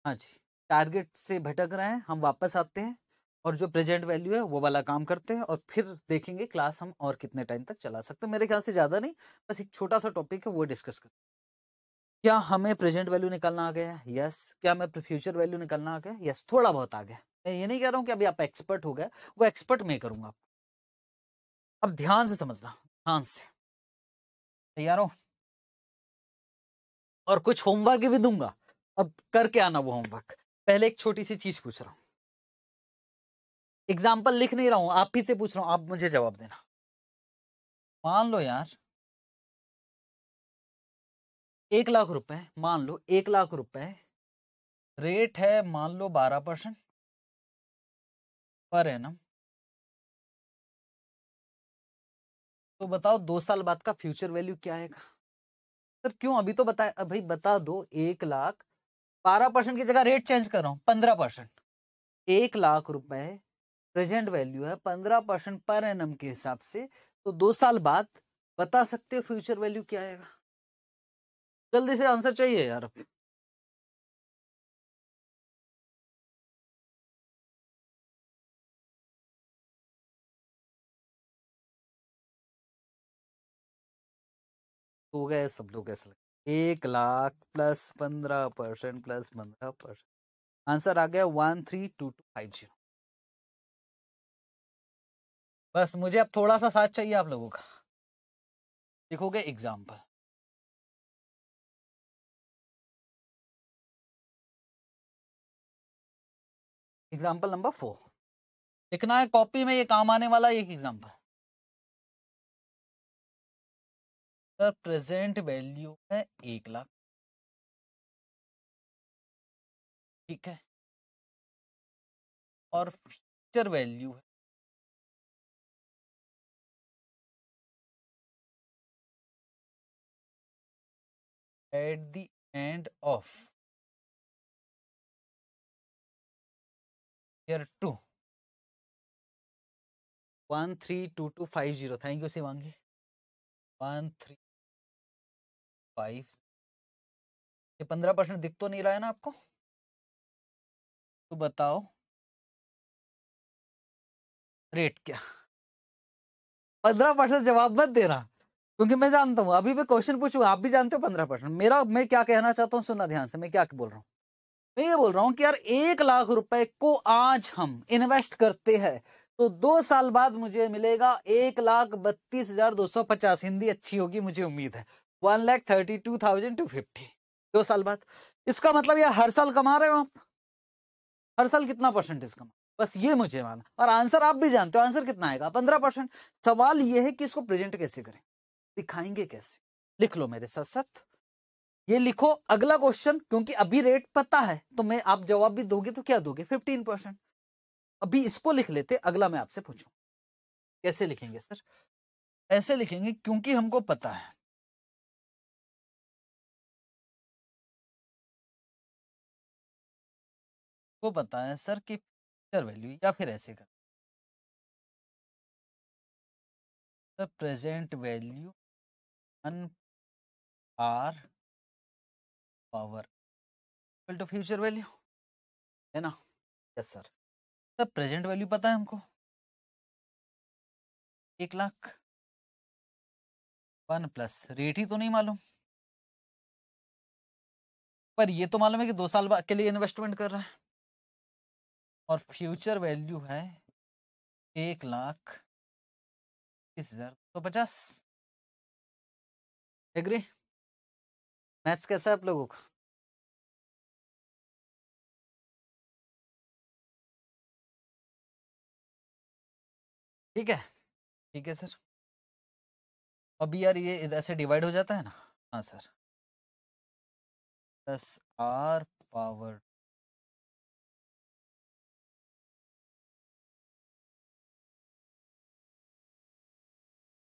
हाँ जी टारगेट से भटक रहे हैं हम वापस आते हैं और जो प्रेजेंट वैल्यू है वो वाला काम करते हैं और फिर देखेंगे क्लास हम और कितने टाइम तक चला सकते हैं मेरे ख्याल से ज़्यादा नहीं बस एक छोटा सा टॉपिक है वो डिस्कस करते हैं क्या हमें प्रेजेंट वैल्यू निकालना आ गया यस yes. क्या हमें फ्यूचर वैल्यू निकालना आ गया यस yes, थोड़ा बहुत आ गया मैं ये नहीं कह रहा हूँ कि अभी आप एक्सपर्ट हो गए वो एक्सपर्ट मैं करूंगा अब ध्यान से समझना ध्यान से तैयार हो और कुछ होमवर्क भी दूंगा अब करके आना वो होमवर्क पहले एक छोटी सी चीज पूछ रहा हूँ एग्जाम्पल लिख नहीं रहा हूं आप ही से पूछ रहा हूं आप मुझे जवाब देना मान लो यार एक लाख रुपए मान लो एक लाख रुपए रेट है मान लो बारह परसेंट पर ना तो बताओ दो साल बाद का फ्यूचर वैल्यू क्या आएगा सर क्यों अभी तो बता भाई बता दो एक लाख बारह परसेंट की जगह रेट चेंज कर रहा हूं पंद्रह परसेंट एक लाख रुपए प्रेजेंट वैल्यू है पंद्रह परसेंट पर एनम के हिसाब से तो दो साल बाद बता सकते हो फ्यूचर वैल्यू क्या आएगा जल्दी से आंसर चाहिए यार हो तो गए सब लोग ऐसा एक लाख प्लस पंद्रह परसेंट प्लस पंद्रह परसेंट आंसर आ गया one three two two five zero बस मुझे अब थोड़ा सा साथ चाहिए आप लोगों का देखोगे एग्जाम्पल एग्जाम्पल नंबर फोर लिखना है कॉपी में ये काम आने वाला एक एग्जाम्पल सर प्रेजेंट वैल्यू है एक लाख ठीक है और फ्यूचर वैल्यू है at the end of here two one three two two five zero thank you Shivangi one three five ये पंद्रह परसेंट दिख तो नहीं रहा है ना आपको तो बताओ रेट क्या पंद्रह परसेंट जवाब मत रहा क्योंकि मैं जानता हूँ अभी मैं क्वेश्चन पूछूंगा आप भी जानते हो पंद्रह परसेंट मेरा मैं क्या कहना चाहता हूँ सुनना ध्यान से मैं क्या बोल रहा हूँ मैं ये बोल रहा हूं कि यार एक लाख रुपए को आज हम इन्वेस्ट करते हैं तो दो साल बाद मुझे मिलेगा एक लाख बत्तीस हजार दो सौ पचास हिंदी अच्छी होगी मुझे उम्मीद है one lakh thirty two thousand two fifty दो साल बाद इसका मतलब यार हर साल कमा रहे हो आप हर साल कितना परसेंटेज कमा बस ये मुझे माना और आंसर आप भी जानते हो आंसर कितना आएगा पंद्रह परसेंट सवाल ये है कि इसको प्रेजेंट कैसे करें दिखाएंगे कैसे लिख लो मेरे साथ साथ ये लिखो अगला क्वेश्चन क्योंकि अभी रेट पता है तो मैं आप जवाब भी दोगे तो क्या दोगे फिफ्टीन परसेंट अभी इसको लिख लेते अगला मैं आपसे पूछूं कैसे लिखेंगे सर ऐसे लिखेंगे क्योंकि हमको पता है को पता है सर कि फ्यूचर वैल्यू या फिर ऐसे कर प्रेजेंट वैल्यू अन r power equal to future value है ना yes sir sir present value पता है हमको एक लाख वन प्लस रेट ही तो नहीं मालूम पर ये तो मालूम है कि दो साल के लिए इन्वेस्टमेंट कर रहा है और फ्यूचर वैल्यू है एक लाख तीस हजार तो पचास एग्री मैथ्स कैसा है आप लोगों का ठीक है ठीक है सर अब यार ये इधर से डिवाइड हो जाता है ना हाँ सर दस आर पावर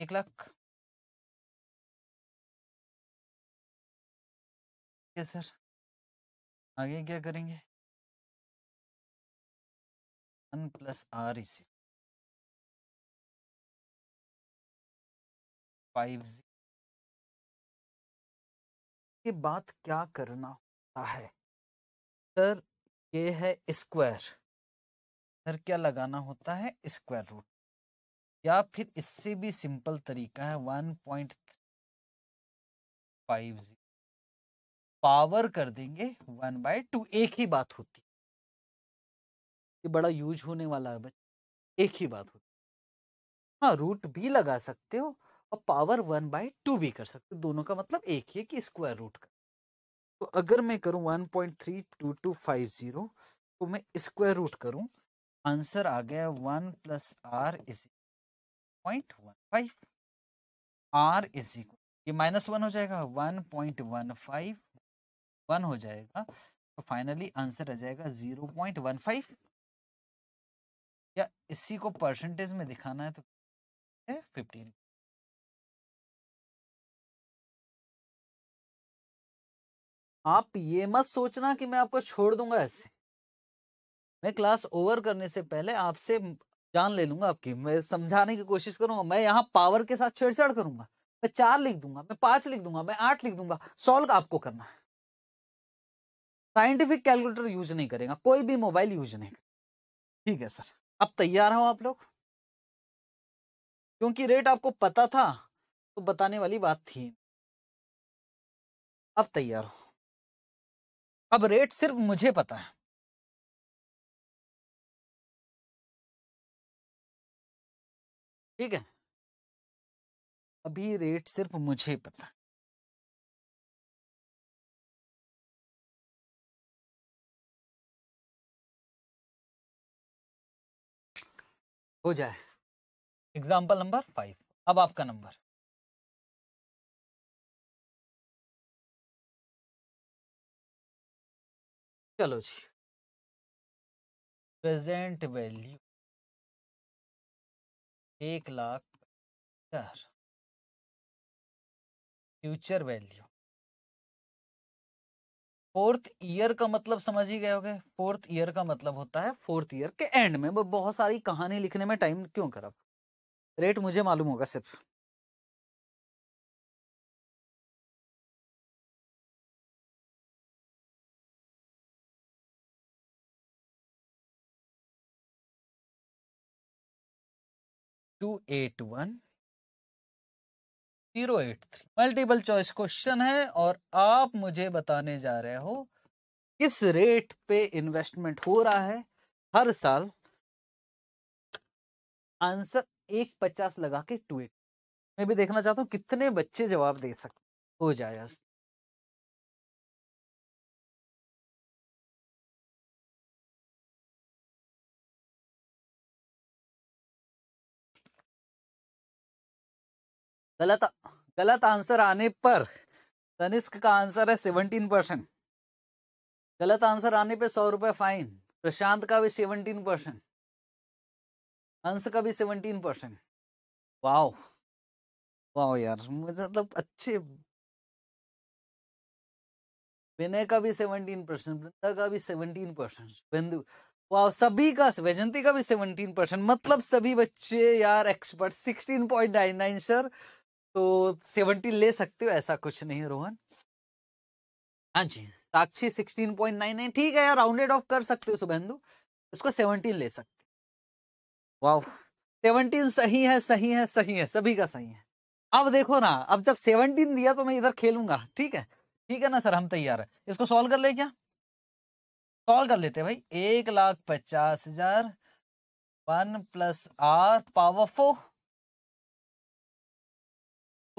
एक लाख है सर आगे क्या करेंगे वन प्लस आर इसी फाइव के बाद क्या करना होता है सर ये है स्क्वायर सर क्या लगाना होता है स्क्वायर रूट या फिर इससे भी सिंपल तरीका है वन पॉइंट फाइव जी पावर कर देंगे वन बाय टू एक ही बात होती ये बड़ा यूज होने वाला है बच्चे एक ही बात होती हाँ रूट भी लगा सकते हो और पावर वन बाय टू भी कर सकते हो दोनों का मतलब एक ही है कि स्क्वायर रूट का तो अगर मैं करूँ one point three two two five zero तो मैं स्क्वायर रूट करूँ आंसर आ गया one plus r is point one five r is equal ये माइनस वन हो जाएगा one point one five one हो जाएगा तो फाइनली आंसर आ जाएगा जीरो पॉइंट वन फाइव या इसी को परसेंटेज में दिखाना है तो फिफ्टीन आप ये मत सोचना कि मैं आपको छोड़ दूंगा ऐसे मैं क्लास ओवर करने से पहले आपसे जान ले लूंगा आपकी मैं समझाने की कोशिश करूंगा मैं यहाँ पावर के साथ छेड़छाड़ करूंगा मैं चार लिख दूंगा मैं पांच लिख दूंगा मैं आठ लिख दूंगा सॉल्व आपको करना है साइंटिफिक कैलकुलेटर यूज नहीं करेगा कोई भी मोबाइल यूज नहीं करेगा ठीक है सर अब तैयार हो आप लोग क्योंकि रेट आपको पता था तो बताने वाली बात थी अब तैयार हो अब रेट सिर्फ मुझे पता है ठीक है अभी रेट सिर्फ मुझे पता है हो जाए एग्जाम्पल नंबर फाइव अब आपका नंबर चलो जी प्रेजेंट वैल्यू एक लाख चार फ्यूचर वैल्यू फोर्थ ईयर का मतलब समझ ही गए होगे फोर्थ ईयर का मतलब होता है फोर्थ ईयर के एंड में वो बहुत सारी कहानी लिखने में टाइम क्यों खराब रेट मुझे मालूम होगा सिर्फ two eight one zero eight three multiple choice question है और आप मुझे बताने जा रहे हो किस रेट पे इन्वेस्टमेंट हो रहा है हर साल आंसर एक पचास लगा के टू एट मैं भी देखना चाहता हूँ कितने बच्चे जवाब दे सकते हो जाए गलत गलत आंसर आने पर तनिष्क का आंसर है सेवनटीन परसेंट गलत आंसर आने पे सौ रुपए फाइन प्रशांत का भी सेवनटीन परसेंट अंश का भी सेवनटीन परसेंट वाओ वाओ यार मतलब अच्छे विनय का भी सेवनटीन परसेंट वृंदा का भी सेवनटीन परसेंट बिंदु वाह सभी का वैजंती का भी सेवनटीन परसेंट मतलब सभी बच्चे यार expert sixteen point nine nine sir तो सेवेंटी ले सकते हो ऐसा कुछ नहीं रोहन हाँ जी Sakshi sixteen point nine nine ठीक है यार राउंडेड ऑफ कर सकते हो शुभेंदु इसको सेवनटीन ले सकते वाह सेवनटीन सही है सही है सही है सभी का सही है अब देखो ना अब जब सेवनटीन दिया तो मैं इधर खेलूंगा ठीक है ठीक है ना सर हम तैयार है इसको सॉल्व कर ले क्या सॉल्व कर लेते भाई एक लाख पचास हजार one plus r power four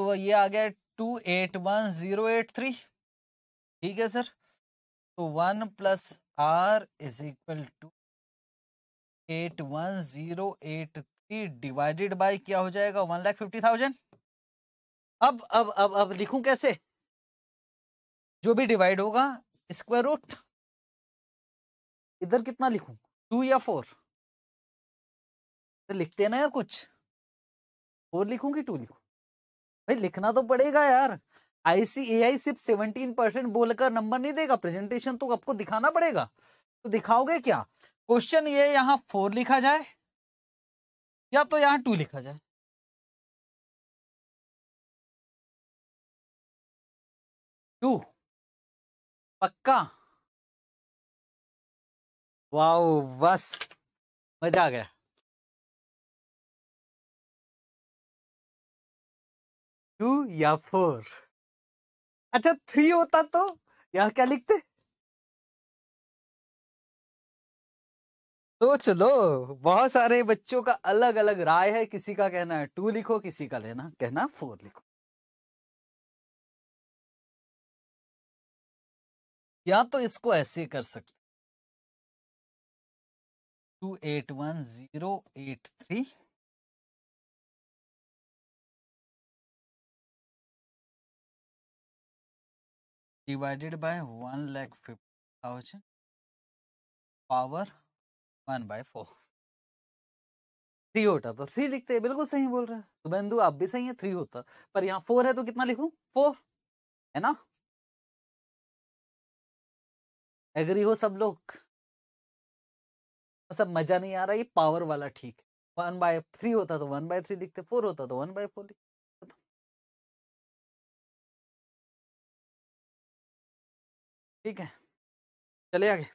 तो ये आ गया two eight one zero eight three ठीक है सर तो one plus r is equal to eight one zero eight three divided by क्या हो जाएगा वन लाख फिफ्टी थाउजेंड अब अब अब अब लिखूं कैसे जो भी डिवाइड होगा स्क्वायर रूट इधर कितना लिखूं टू या फोर तो लिखते हैं ना यार कुछ फोर लिखूं कि टू लिखूं भाई लिखना तो पड़ेगा यार आईसीएआई सिर्फ सेवनटीन परसेंट बोलकर नंबर नहीं देगा प्रेजेंटेशन तो आपको दिखाना पड़ेगा तो दिखाओगे क्या क्वेश्चन ये यहाँ फोर लिखा जाए या तो यहाँ टू लिखा जाए टू पक्का वाओ बस मजा आ गया टू या फोर अच्छा थ्री होता तो यहाँ क्या लिखते तो चलो बहुत सारे बच्चों का अलग अलग राय है किसी का कहना है टू लिखो किसी का लेना कहना फोर लिखो या तो इसको ऐसे कर सकते two eight one zero eight three divided by one 1 fifty 50,000 power one by four three होता तो थ्री लिखते हैं बिल्कुल सही बोल रहा है शुभेंदु आप भी सही है थ्री होता पर यहाँ फोर है तो कितना लिखू फोर है ना एग्री हो सब लोग सब मजा नहीं आ रहा ये पावर वाला ठीक वन बाय थ्री होता तो वन बाय थ्री लिखते फोर होता तो वन बाय फोर लिखते ठीक है चले आगे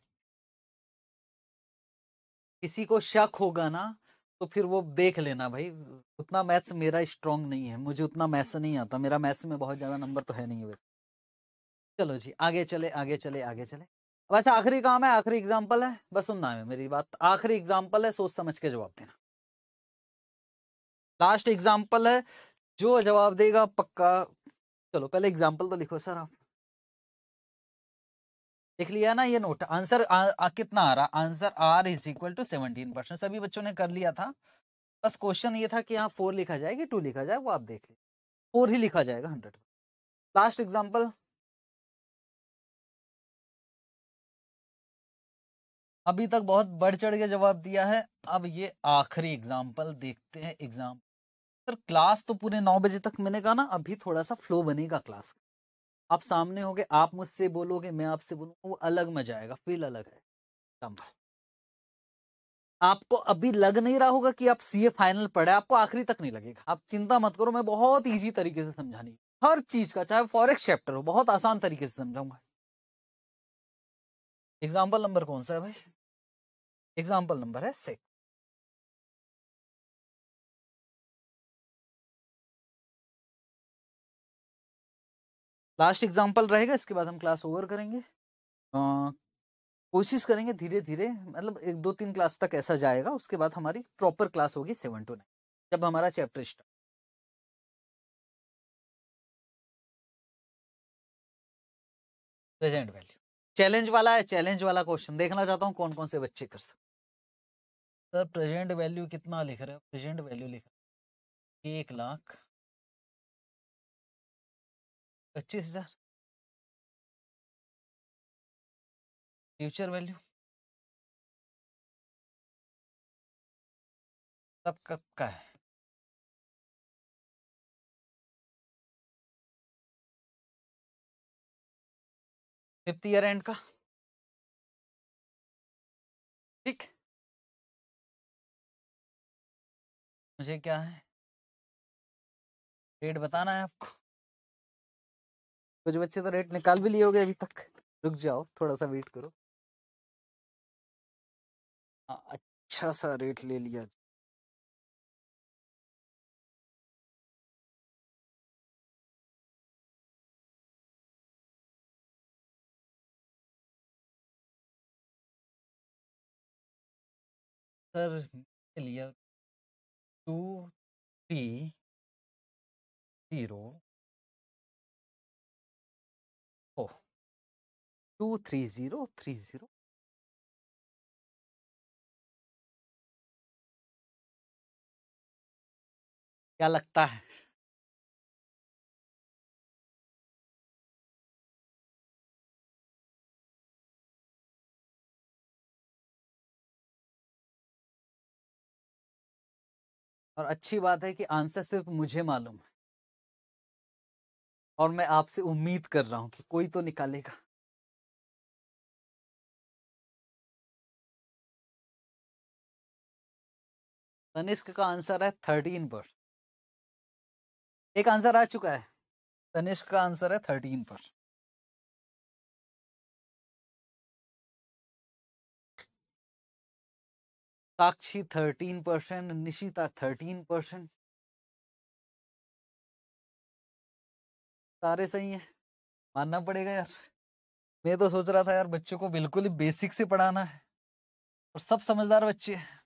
किसी को शक होगा ना तो फिर वो देख लेना भाई उतना मैथ्स मेरा स्ट्रांग नहीं है मुझे उतना मैथ्स नहीं आता मेरा मैथ्स में बहुत ज्यादा नंबर तो है नहीं वैसे चलो जी आगे चले आगे चले आगे चले वैसे आखिरी काम है आखिरी एग्जाम्पल है बस सुनना है मेरी बात आखिरी एग्जाम्पल है सोच समझ के जवाब देना लास्ट एग्जाम्पल है जो जवाब देगा पक्का चलो पहले एग्जाम्पल तो लिखो सर आप लिख लिया ना ये नोट आंसर आ, आ, कितना आ रहा answer r is equal to seventeen percent सभी बच्चों ने कर लिया था बस क्वेश्चन ये था कि यहाँ फोर लिखा जाए कि टू लिखा जाए वो आप देख लीजिए फोर ही लिखा जाएगा हंड्रेड लास्ट एग्जाम्पल अभी तक बहुत बढ़ चढ़ के जवाब दिया है अब ये आखिरी एग्जाम्पल देखते हैं एग्जाम्पल सर क्लास तो पूरे नौ बजे तक मैंने कहा ना अभी थोड़ा सा फ्लो बनेगा क्लास का आप सामने होगे आप मुझसे बोलोगे मैं आपसे बोलूंगा वो अलग मजा आएगा फील अलग है आपको अभी लग नहीं रहा होगा कि आप सीए फाइनल पढ़े आपको आखिरी तक नहीं लगेगा आप चिंता मत करो मैं बहुत इजी तरीके से की हर चीज का चाहे फॉरेक्स चैप्टर हो बहुत आसान तरीके से समझाऊंगा एग्जाम्पल नंबर कौन सा है भाई एग्जाम्पल नंबर है सिक्स लास्ट एग्जाम्पल रहेगा इसके बाद हम क्लास ओवर करेंगे कोशिश करेंगे धीरे धीरे मतलब एक दो तीन क्लास तक ऐसा जाएगा उसके बाद हमारी प्रॉपर क्लास होगी सेवन टू नाइन जब हमारा chapter start present value challenge वाला है चैलेंज वाला क्वेश्चन देखना चाहता हूँ कौन कौन से बच्चे कर सकते सर प्रेजेंट वैल्यू कितना लिख रहे हो प्रेजेंट वैल्यू लिख रहे हो एक लाख पच्चीस हजार फ्यूचर वैल्यू कब कब का है फिफ्थ ईयर एंड का ठीक मुझे क्या है डेट बताना है आपको कुछ बच्चे तो रेट निकाल भी लिए होगे अभी तक रुक जाओ थोड़ा सा वेट करो हाँ, अच्छा सा रेट ले लिया सर लिया two three zero two three zero three zero क्या लगता है और अच्छी बात है कि आंसर सिर्फ मुझे मालूम है और मैं आपसे उम्मीद कर रहा हूं कि कोई तो निकालेगा तनिष्क का आंसर है थर्टीन परसेंट एक आंसर आ चुका है तनिष्क का आंसर है थर्टीन पर Sakshi thirteen percent Nishita thirteen percent सारे सही है मानना पड़ेगा यार मैं तो सोच रहा था यार बच्चों को बिल्कुल ही बेसिक से पढ़ाना है और सब समझदार बच्चे हैं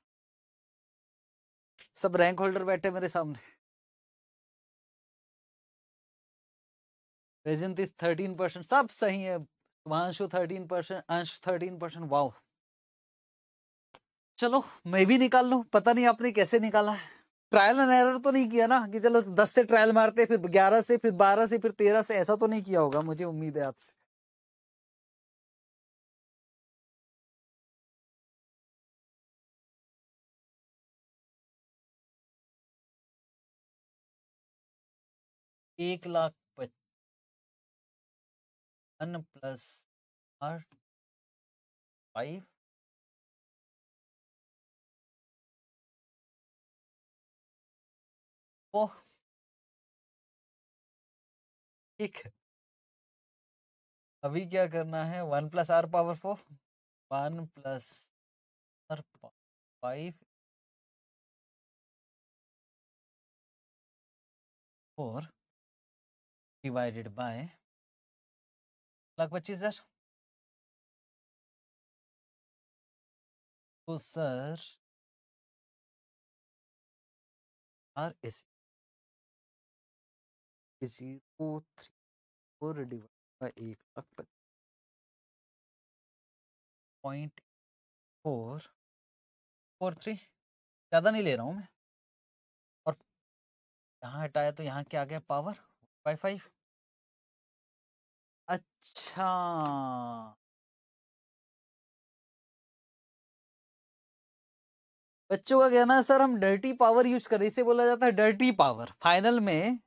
सब रैंक होल्डर बैठे मेरे सामने थर्टीन परसेंट सब सही है Vanshu thirteen percent Ansh thirteen percent wow चलो मैं भी निकाल लू पता नहीं आपने कैसे निकाला है ट्रायल एंड एरर तो नहीं किया ना कि चलो दस से ट्रायल मारते फिर ग्यारह से फिर बारह से फिर तेरह से ऐसा तो नहीं किया होगा मुझे उम्मीद है आपसे एक lakh one plus r five oh ठीक है अभी क्या करना है one plus r power four one plus r five four divided by lakh पच्चीस हजार तो sir r is zero three four divide by एक lakh point four four three ज़्यादा नहीं ले रहा हूँ मैं और यहाँ हटाया तो यहाँ क्या आ गया पावर बाई फाइव अच्छा बच्चों का कहना है सर हम डर्टी पावर यूज करें इसे बोला जाता है डर्टी पावर फाइनल में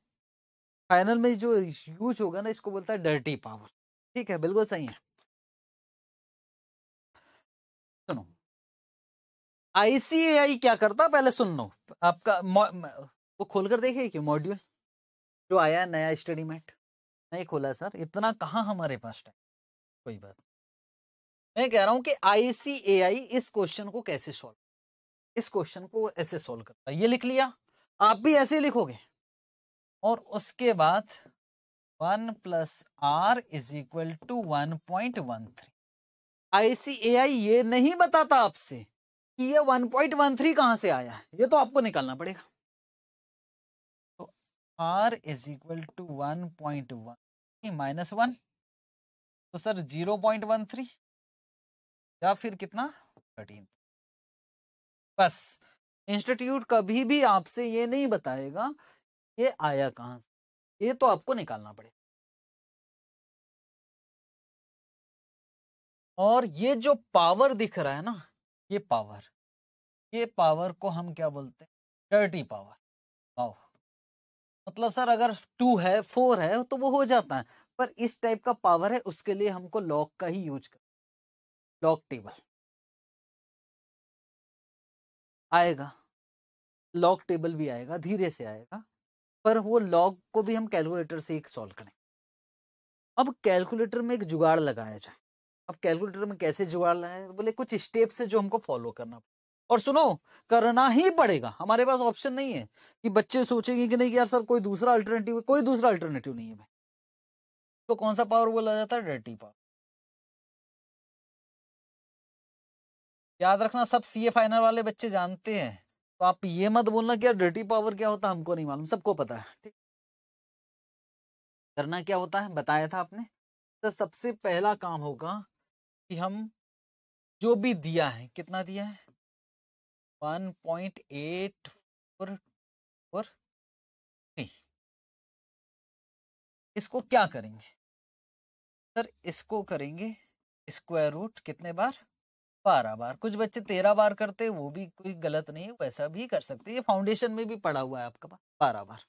फाइनल में जो यूज होगा ना इसको बोलता है डर्टी पावर ठीक है बिल्कुल सही है सुनो आईसीएआई क्या करता पहले सुन लो आपका वो खोलकर देखे कि मॉड्यूल जो आया नया स्टडी मैट नहीं खोला सर इतना कहाँ हमारे पास टाइम कोई बात मैं कह रहा हूं कि आईसीएआई इस क्वेश्चन को कैसे सॉल्व इस क्वेश्चन को ऐसे सॉल्व करता है ये लिख लिया आप भी ऐसे लिखोगे और उसके बाद one plus r is equal to one point one three ICAI ये नहीं बताता आपसे कि ये वन वन पॉइंट थ्री कहां से आया ये तो आपको निकालना पड़ेगा r is equal to one point one minus one तो sir zero point one three या फिर कितना थर्टीन बस इंस्टीट्यूट कभी भी आपसे ये नहीं बताएगा ये आया कहाँ से ये तो आपको निकालना पड़ेगा और ये जो पावर दिख रहा है ना ये पावर ये पावर को हम क्या बोलते हैं डर्टी पावर वाह मतलब सर अगर टू है फोर है तो वो हो जाता है पर इस टाइप का पावर है उसके लिए हमको लॉक का ही यूज कर लॉक टेबल आएगा लॉक टेबल भी आएगा धीरे से आएगा पर वो लॉग को भी हम कैलकुलेटर से एक सॉल्व करें अब कैलकुलेटर में एक जुगाड़ लगाया जाए अब कैलकुलेटर में कैसे जुगाड़ लगाए बोले कुछ स्टेप से जो हमको फॉलो करना और सुनो करना ही पड़ेगा हमारे पास ऑप्शन नहीं है कि बच्चे सोचेंगे कि नहीं यार सर कोई दूसरा अल्टरनेटिव कोई दूसरा अल्टरनेटिव नहीं है भाई तो कौन सा पावर बोला जाता है डर्टी पावर याद रखना सब सीए फाइनल वाले बच्चे जानते हैं तो आप ये मत बोलना कि यार डर्टी पावर क्या होता हमको नहीं मालूम सबको पता है ठीक करना क्या होता है बताया था आपने तो सबसे पहला काम होगा कि हम जो भी दिया है कितना दिया है one point eight four four three इसको क्या करेंगे सर इसको करेंगे स्क्वायर रूट कितने बार बारह बार कुछ बच्चे तेरह बार करते वो भी कोई गलत नहीं है वैसा भी कर सकते ये फाउंडेशन में भी पड़ा हुआ है आपका पास बारह बार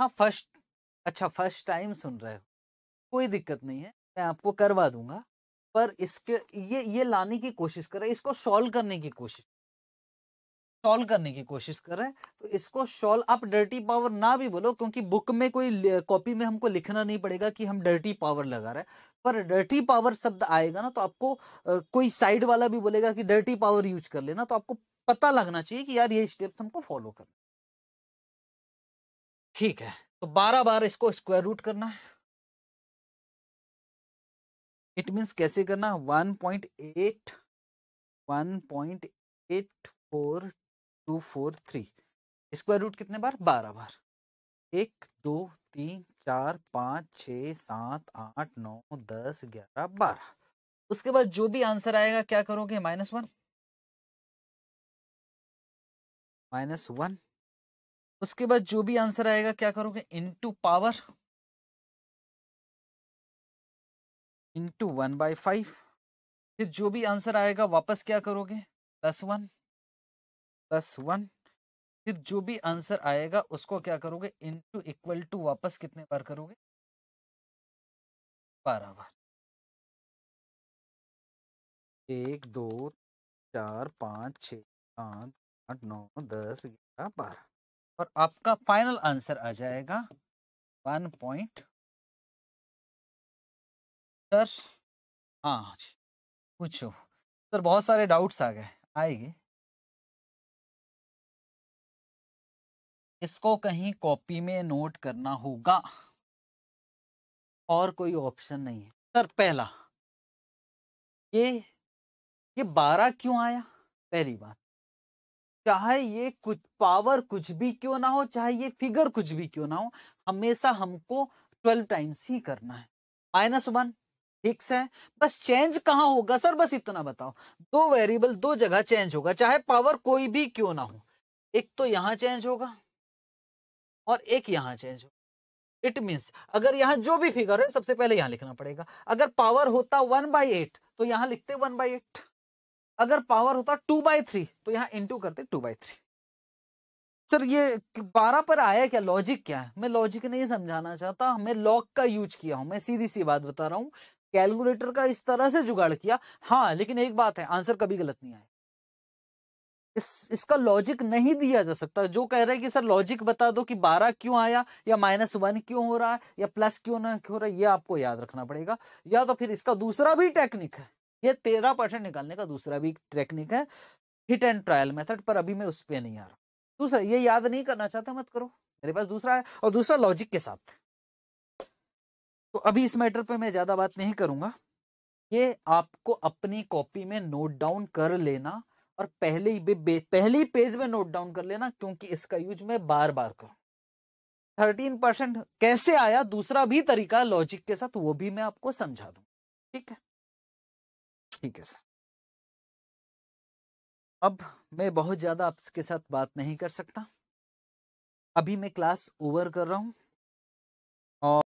हाँ फर्स्ट अच्छा फर्स्ट टाइम सुन रहे हो कोई दिक्कत नहीं है मैं आपको करवा दूंगा पर इसके ये ये लाने की कोशिश करें इसको सॉल्व करने की कोशिश सॉल्व करने की कोशिश करें तो इसको सॉल्व आप डर्टी पावर ना भी बोलो क्योंकि बुक में कोई कॉपी में हमको लिखना नहीं पड़ेगा कि हम डर्टी पावर लगा रहे हैं पर डर्टी पावर शब्द आएगा ना तो आपको कोई साइड वाला भी बोलेगा कि डर्टी पावर यूज कर लेना तो आपको पता लगना चाहिए कि यार ये स्टेप्स हमको फॉलो करना ठीक है तो बारह बार इसको स्क्वायर रूट करना है इट मीन्स कैसे करना one point eight one point eight four two four three square root कितने बार बारह बार एक दो तीन चार पाँच छ सात आठ नौ दस ग्यारह बारह उसके बाद जो भी आंसर आएगा क्या करोगे माइनस वन माइनस वन उसके बाद जो भी आंसर आएगा क्या करोगे into power into one by five फिर जो भी आंसर आएगा वापस क्या करोगे प्लस वन प्लस वन फिर जो भी आंसर आएगा उसको क्या करोगे इंटू इक्वल टू वापस कितने बार करोगे बारह बार एक दो चार पाँच छ सात आठ नौ दस ग्यारह बारह और आपका फाइनल आंसर आ जाएगा वन पॉइंट सर हाँ, हाँ पूछो सर बहुत सारे डाउट्स आ गए आएंगे इसको कहीं कॉपी में नोट करना होगा और कोई ऑप्शन नहीं है सर पहला ये ये बारह क्यों आया पहली बात चाहे ये कुछ पावर कुछ भी क्यों ना हो चाहे ये फिगर कुछ भी क्यों ना हो हमेशा हमको ट्वेल्व टाइम्स ही करना है माइनस वन फिक्स है बस चेंज कहाँ होगा सर बस इतना बताओ दो वेरिएबल दो जगह चेंज होगा चाहे पावर कोई भी क्यों ना हो एक तो यहाँ चेंज होगा और एक यहाँ चेंज होगा इट मीन्स अगर यहाँ जो भी फिगर है सबसे पहले यहाँ लिखना पड़ेगा अगर पावर होता वन बाई एट तो यहाँ लिखते वन बाई एट अगर पावर होता टू बाई थ्री तो यहाँ इंटू करते टू बाई थ्री सर ये बारह पर आया क्या लॉजिक क्या है मैं लॉजिक नहीं समझाना चाहता मैं लॉक का यूज किया हूं मैं सीधी सी बात बता रहा हूँ कैलकुलेटर का इस तरह से जुगाड़ किया हाँ लेकिन एक बात है आंसर कभी गलत नहीं आया इस इसका लॉजिक नहीं दिया जा सकता जो कह रहे हैं कि सर लॉजिक बता दो कि बारह क्यों आया या माइनस वन क्यों हो रहा है या प्लस क्यों ना हो रहा है ये आपको याद रखना पड़ेगा या तो फिर इसका दूसरा भी टेक्निक है ये तेरह परसेंट निकालने का दूसरा भी टेक्निक है हिट एंड ट्रायल मेथड पर अभी मैं उस पर नहीं आ रहा दूसरा ये याद नहीं करना चाहता मत करो मेरे पास दूसरा है और दूसरा लॉजिक के साथ तो अभी इस मैटर पे मैं ज्यादा बात नहीं करूंगा ये आपको अपनी कॉपी में नोट डाउन कर लेना और पहले ही पहले ही पेज में नोट डाउन कर लेना क्योंकि इसका यूज मैं बार बार करूँ थर्टीन परसेंट कैसे आया दूसरा भी तरीका लॉजिक के साथ वो भी मैं आपको समझा दू ठीक है ठीक है सर अब मैं बहुत ज्यादा आपके साथ बात नहीं कर सकता अभी मैं क्लास ओवर कर रहा हूं